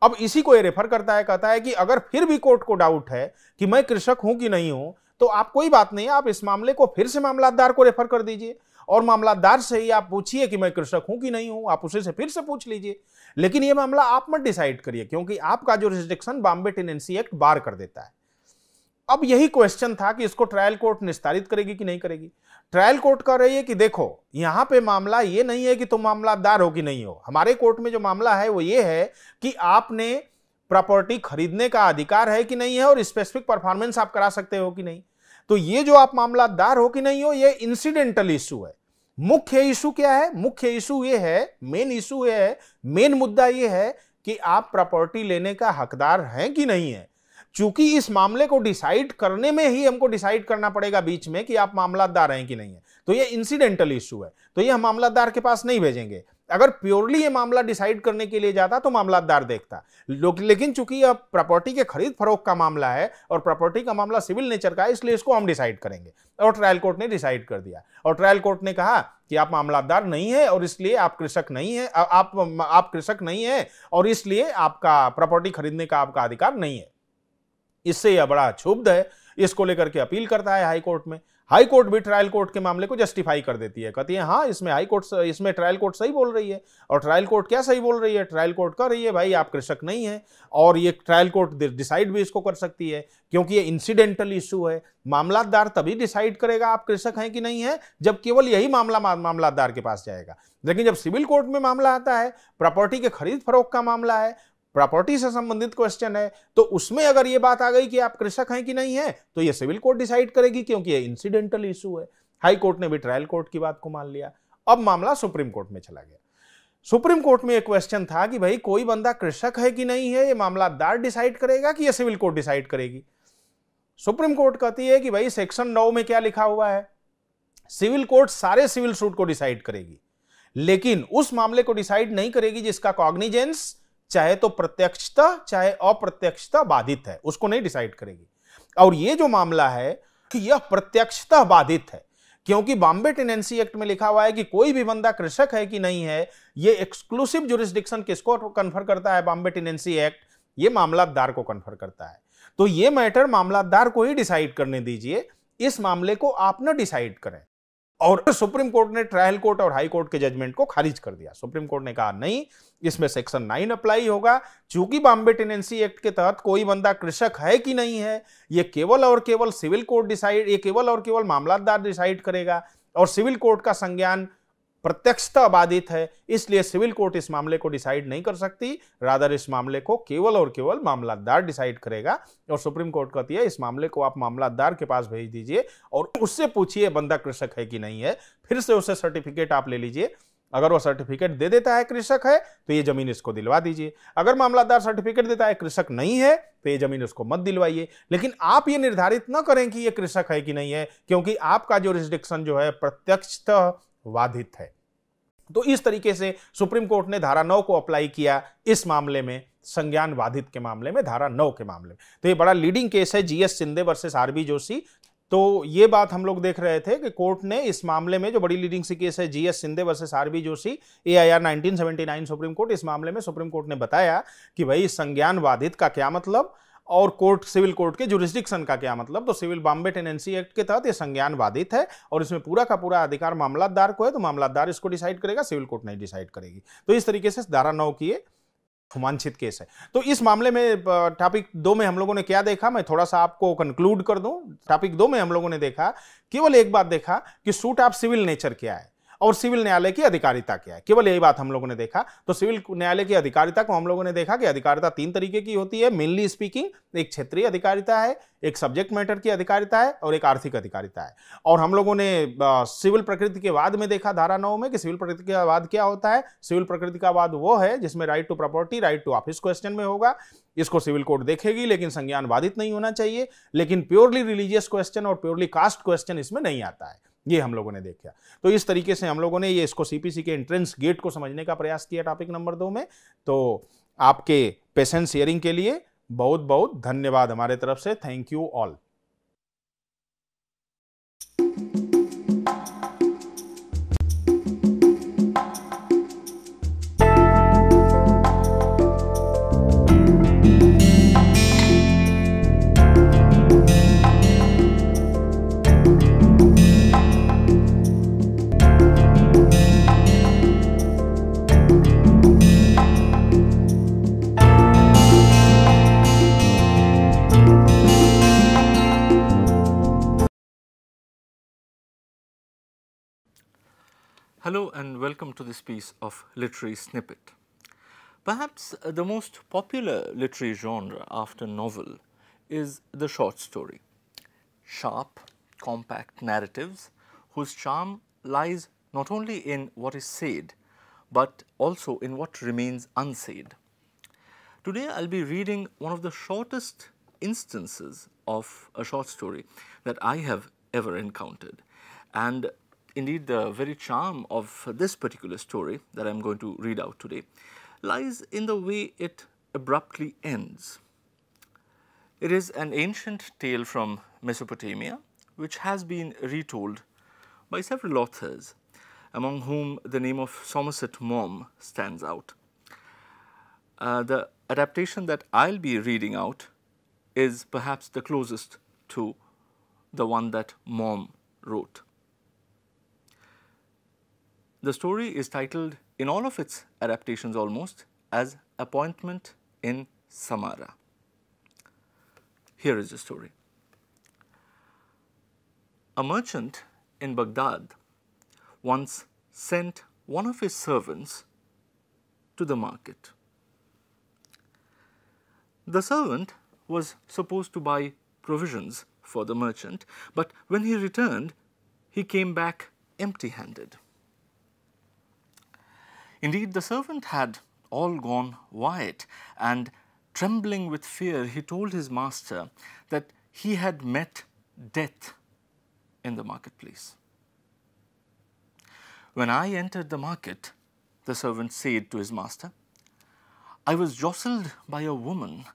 अब इसी को ये रेफर करता है कहता है कि अगर फिर भी कोर्ट को डाउट है कि मैं कृषक हूं कि नहीं हूं तो आप कोई बात नहीं आप इस मामले को फिर से मामलादार को रेफर कर दीजिए और मामलादार से ही आप पूछिए कि मैं कृषक हूं कि नहीं हूं आप उसे से फिर से पूछ लीजिए लेकिन यह मामला आप मत डिसाइड करिए क्योंकि आपका जो restriction Bombay tenancy act bar कर देता है अब यही क्वेश्चन था कि इसको ट्रायल कोर्ट निस्तारित करेगी कि नहीं करेगी ट्रायल कोर्ट कह रही है कि देखो यहाँ पे मामला ये नहीं है कि तुम मामलादार हो कि नहीं हो हमारे कोर्ट में जो मामला है वो ये है कि आपने प्रॉपर्टी खरीदने का अधिकार है कि नहीं है और स्पेसिफिक परफॉर्मेंस आप करा सकते हो कि नहीं तो ये जो आप मामलादार हो कि नहीं हो ये इंसिडेंटल इशू है मुख्य इशू क्या है मुख्य इशू ये है मेन इशू ये है मेन मुद्दा ये है कि आप प्रॉपर्टी लेने का हकदार हैं कि नहीं है चूंकि इस मामले को डिसाइड करने में ही हमको डिसाइड करना पड़ेगा बीच में कि आप मामलादार हैं कि नहीं है तो ये इंसिडेंटल इशू है तो ये हम मामलादार के पास नहीं भेजेंगे अगर प्योरली ये मामला डिसाइड करने के लिए जाता तो मामलादार देखता लेकिन चूंकि यह प्रॉपर्टी के खरीद फरोख का मामला है और प्रॉपर्टी का मामला सिविल नेचर का है इसलिए इसको हम डिसाइड करेंगे और ट्रायल कोर्ट ने डिसाइड कर दिया और ट्रायल कोर्ट ने कहा कि आप मामलादार नहीं है और इसलिए आप कृषक नहीं है आप आप कृषक नहीं है और इसलिए आपका प्रॉपर्टी खरीदने का आपका अधिकार नहीं है इससे यह बड़ा क्षुब्ध है इसको लेकर के अपील करता है हाईकोर्ट में हाई कोर्ट भी ट्रायल कोर्ट के मामले को जस्टिफाई कर देती है कहती है हाँ इसमें हाई कोर्ट इसमें ट्रायल कोर्ट सही बोल रही है और ट्रायल कोर्ट क्या सही बोल रही है ट्रायल कोर्ट कह रही है भाई आप कृषक नहीं है और ये ट्रायल कोर्ट डिसाइड भी इसको कर सकती है क्योंकि ये इंसिडेंटल इशू है मामलादार तभी डिसाइड करेगा आप कृषक हैं कि नहीं है जब केवल यही मामला मामलादार के पास जाएगा लेकिन जब सिविल कोर्ट में मामला आता है प्रॉपर्टी के खरीद फरोख का मामला है प्रॉपर्टी से संबंधित क्वेश्चन है तो उसमें अगर ये बात आ गई कि आप कृषक हैं कि नहीं है तो ये सिविल कोर्ट डिसाइड करेगी क्योंकि ये इंसिडेंटल इशू है हाई कोर्ट ने भी ट्रायल कोर्ट की बात को मान लिया अब मामला सुप्रीम कोर्ट में चला गया सुप्रीम कोर्ट में एक क्वेश्चन था कि भाई कोई बंदा कृषक है कि नहीं है ये दार डिसाइड करेगा कि ये सिविल कोर्ट डिसाइड करेगी सुप्रीम कोर्ट कहती है कि भाई सेक्शन नौ में क्या लिखा हुआ है सिविल कोर्ट सारे सिविल सूट को डिसाइड करेगी लेकिन उस मामले को डिसाइड नहीं करेगी जिसका कॉग्निजेंस चाहे तो प्रत्यक्षता चाहे अप्रत्यक्षता बाधित है उसको नहीं डिसाइड करेगी और ये जो मामला है कि यह प्रत्यक्षता बाधित है क्योंकि बॉम्बे टेनेंसी एक्ट में लिखा हुआ है कि कोई भी बंदा कृषक है कि नहीं है ये एक्सक्लूसिव जुरिस्डिक्शन किसको कन्फर करता है बॉम्बे टेनेंसी एक्ट ये मामलादार को कन्फर करता है तो ये मैटर मामलादार को ही डिसाइड करने दीजिए इस मामले को आप ना डिसाइड करें और सुप्रीम कोर्ट ने ट्रायल कोर्ट और हाई कोर्ट के जजमेंट को खारिज कर दिया सुप्रीम कोर्ट ने कहा नहीं इसमें सेक्शन नाइन अप्लाई होगा चूंकि बॉम्बे टेनेंसी एक्ट के तहत कोई बंदा कृषक है कि नहीं है ये केवल और केवल सिविल कोर्ट डिसाइड ये केवल और केवल मामलादार डिसाइड करेगा और सिविल कोर्ट का संज्ञान प्रत्यक्षता बाधित है इसलिए सिविल कोर्ट इस मामले को डिसाइड नहीं कर सकती रादर इस मामले को केवल और केवल मामलादार डिसाइड करेगा और सुप्रीम कोर्ट कहती है इस मामले को आप मामलादार के पास भेज दीजिए और उससे पूछिए बंदा कृषक है कि नहीं है फिर से उसे सर्टिफिकेट आप ले लीजिए अगर वो सर्टिफिकेट दे देता है कृषक है तो ये जमीन इसको दिलवा दीजिए अगर मामलादार सर्टिफिकेट देता है कृषक नहीं है तो ये जमीन उसको मत दिलवाइए लेकिन आप ये निर्धारित न करें कि ये कृषक है कि नहीं है क्योंकि आपका जो रिस्ट्रिक्शन जो है प्रत्यक्षतः बाधित है तो इस तरीके से सुप्रीम कोर्ट ने धारा नौ को अप्लाई किया इस मामले में संज्ञान बाधित के मामले में धारा नौ के मामले में तो ये बड़ा लीडिंग केस है GS Sindhe versus RB Joshi तो ये बात हम लोग देख रहे थे कि कोर्ट ने इस मामले में जो बड़ी लीडिंग सी केस है GS Sindhe versus RB Joshi A I R nineteen supreme court इस मामले में सुप्रीम कोर्ट ने बताया कि भाई संज्ञान बाधित का क्या मतलब और कोर्ट सिविल कोर्ट के जुरिस्डिक्शन का क्या मतलब तो सिविल बॉम्बे टेनेंसी एक्ट के तहत ये संज्ञान बाधित है और इसमें पूरा का पूरा अधिकार मामलादार को है तो मामलादार इसको डिसाइड करेगा सिविल कोर्ट नहीं डिसाइड करेगी तो इस तरीके से धारा नौ की वांछित केस है तो इस मामले में टॉपिक दो में हम लोगों ने क्या देखा मैं थोड़ा सा आपको कंक्लूड कर दूं टॉपिक दो में हम लोगों ने देखा केवल एक बात देखा कि सूट ऑफ सिविल नेचर क्या है और सिविल न्यायालय की अधिकारिता क्या है केवल यही बात हम लोगों ने देखा तो सिविल न्यायालय की अधिकारिता को हम लोगों ने देखा कि अधिकारिता तीन तरीके की होती है मेनली स्पीकिंग एक क्षेत्रीय अधिकारिता है एक सब्जेक्ट मैटर की अधिकारिता है और एक आर्थिक अधिकारिता है और हम लोगों ने सिविल प्रकृति के वाद में देखा धारा नौ में कि सिविल प्रकृति का वाद क्या होता है सिविल प्रकृति का वाद वो है जिसमें right to property right to office question में होगा इसको सिविल कोर्ट देखेगी लेकिन संज्ञान बाधित नहीं होना चाहिए लेकिन प्योरली रिलीजियस क्वेश्चन और प्योरली कास्ट क्वेश्चन इसमें नहीं आता है ये हम लोगों ने देखा तो इस तरीके से हम लोगों ने ये इसको सीपीसी के एंट्रेंस गेट को समझने का प्रयास किया टॉपिक नंबर दो में तो आपके पेशेंस हियरिंग के लिए बहुत बहुत धन्यवाद हमारे तरफ से thank you all Hello and welcome to this piece of literary snippet. Perhaps the most popular literary genre after novel is the short story. Sharp, compact narratives whose charm lies not only in what is said but also in what remains unsaid. Today I will be reading one of the shortest instances of a short story that I have ever encountered and indeed the very charm of this particular story that I'm going to read out today lies in the way it abruptly ends. It is an ancient tale from Mesopotamia which has been retold by several authors, among whom the name of Somerset Maugham stands out. Uh, the adaptation that I'll be reading out is perhaps the closest to the one that Maugham wrote. The story is titled in all of its adaptations almost as Appointment in Samara. Here is the story. A merchant in Baghdad once sent one of his servants to the market. The servant was supposed to buy provisions for the merchant, but when he returned, he came back empty handed. Indeed, the servant had all gone white, and trembling with fear, he told his master that he had met death in the marketplace. When I entered the market, the servant said to his master, I was jostled by a woman,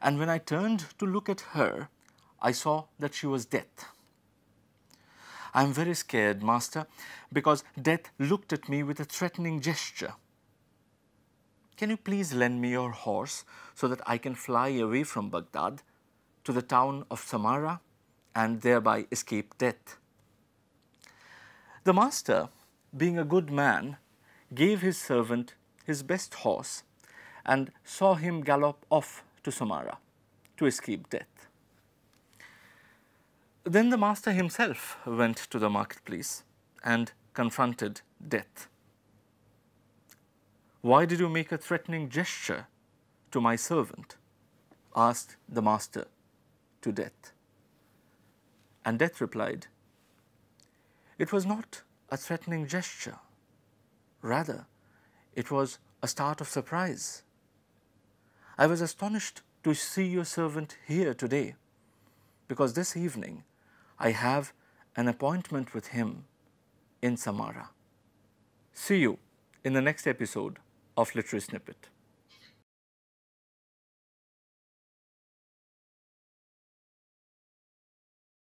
and when I turned to look at her, I saw that she was death. I'm very scared, master, because death looked at me with a threatening gesture. Can you please lend me your horse so that I can fly away from Baghdad to the town of Samara and thereby escape death? The master, being a good man, gave his servant his best horse and saw him gallop off to Samara to escape death. Then the master himself went to the marketplace and confronted death. Why did you make a threatening gesture to my servant? asked the master to death. And death replied, It was not a threatening gesture. Rather, it was a start of surprise. I was astonished to see your servant here today, because this evening I have an appointment with him in Samara. See you in the next episode of Literary Snippet.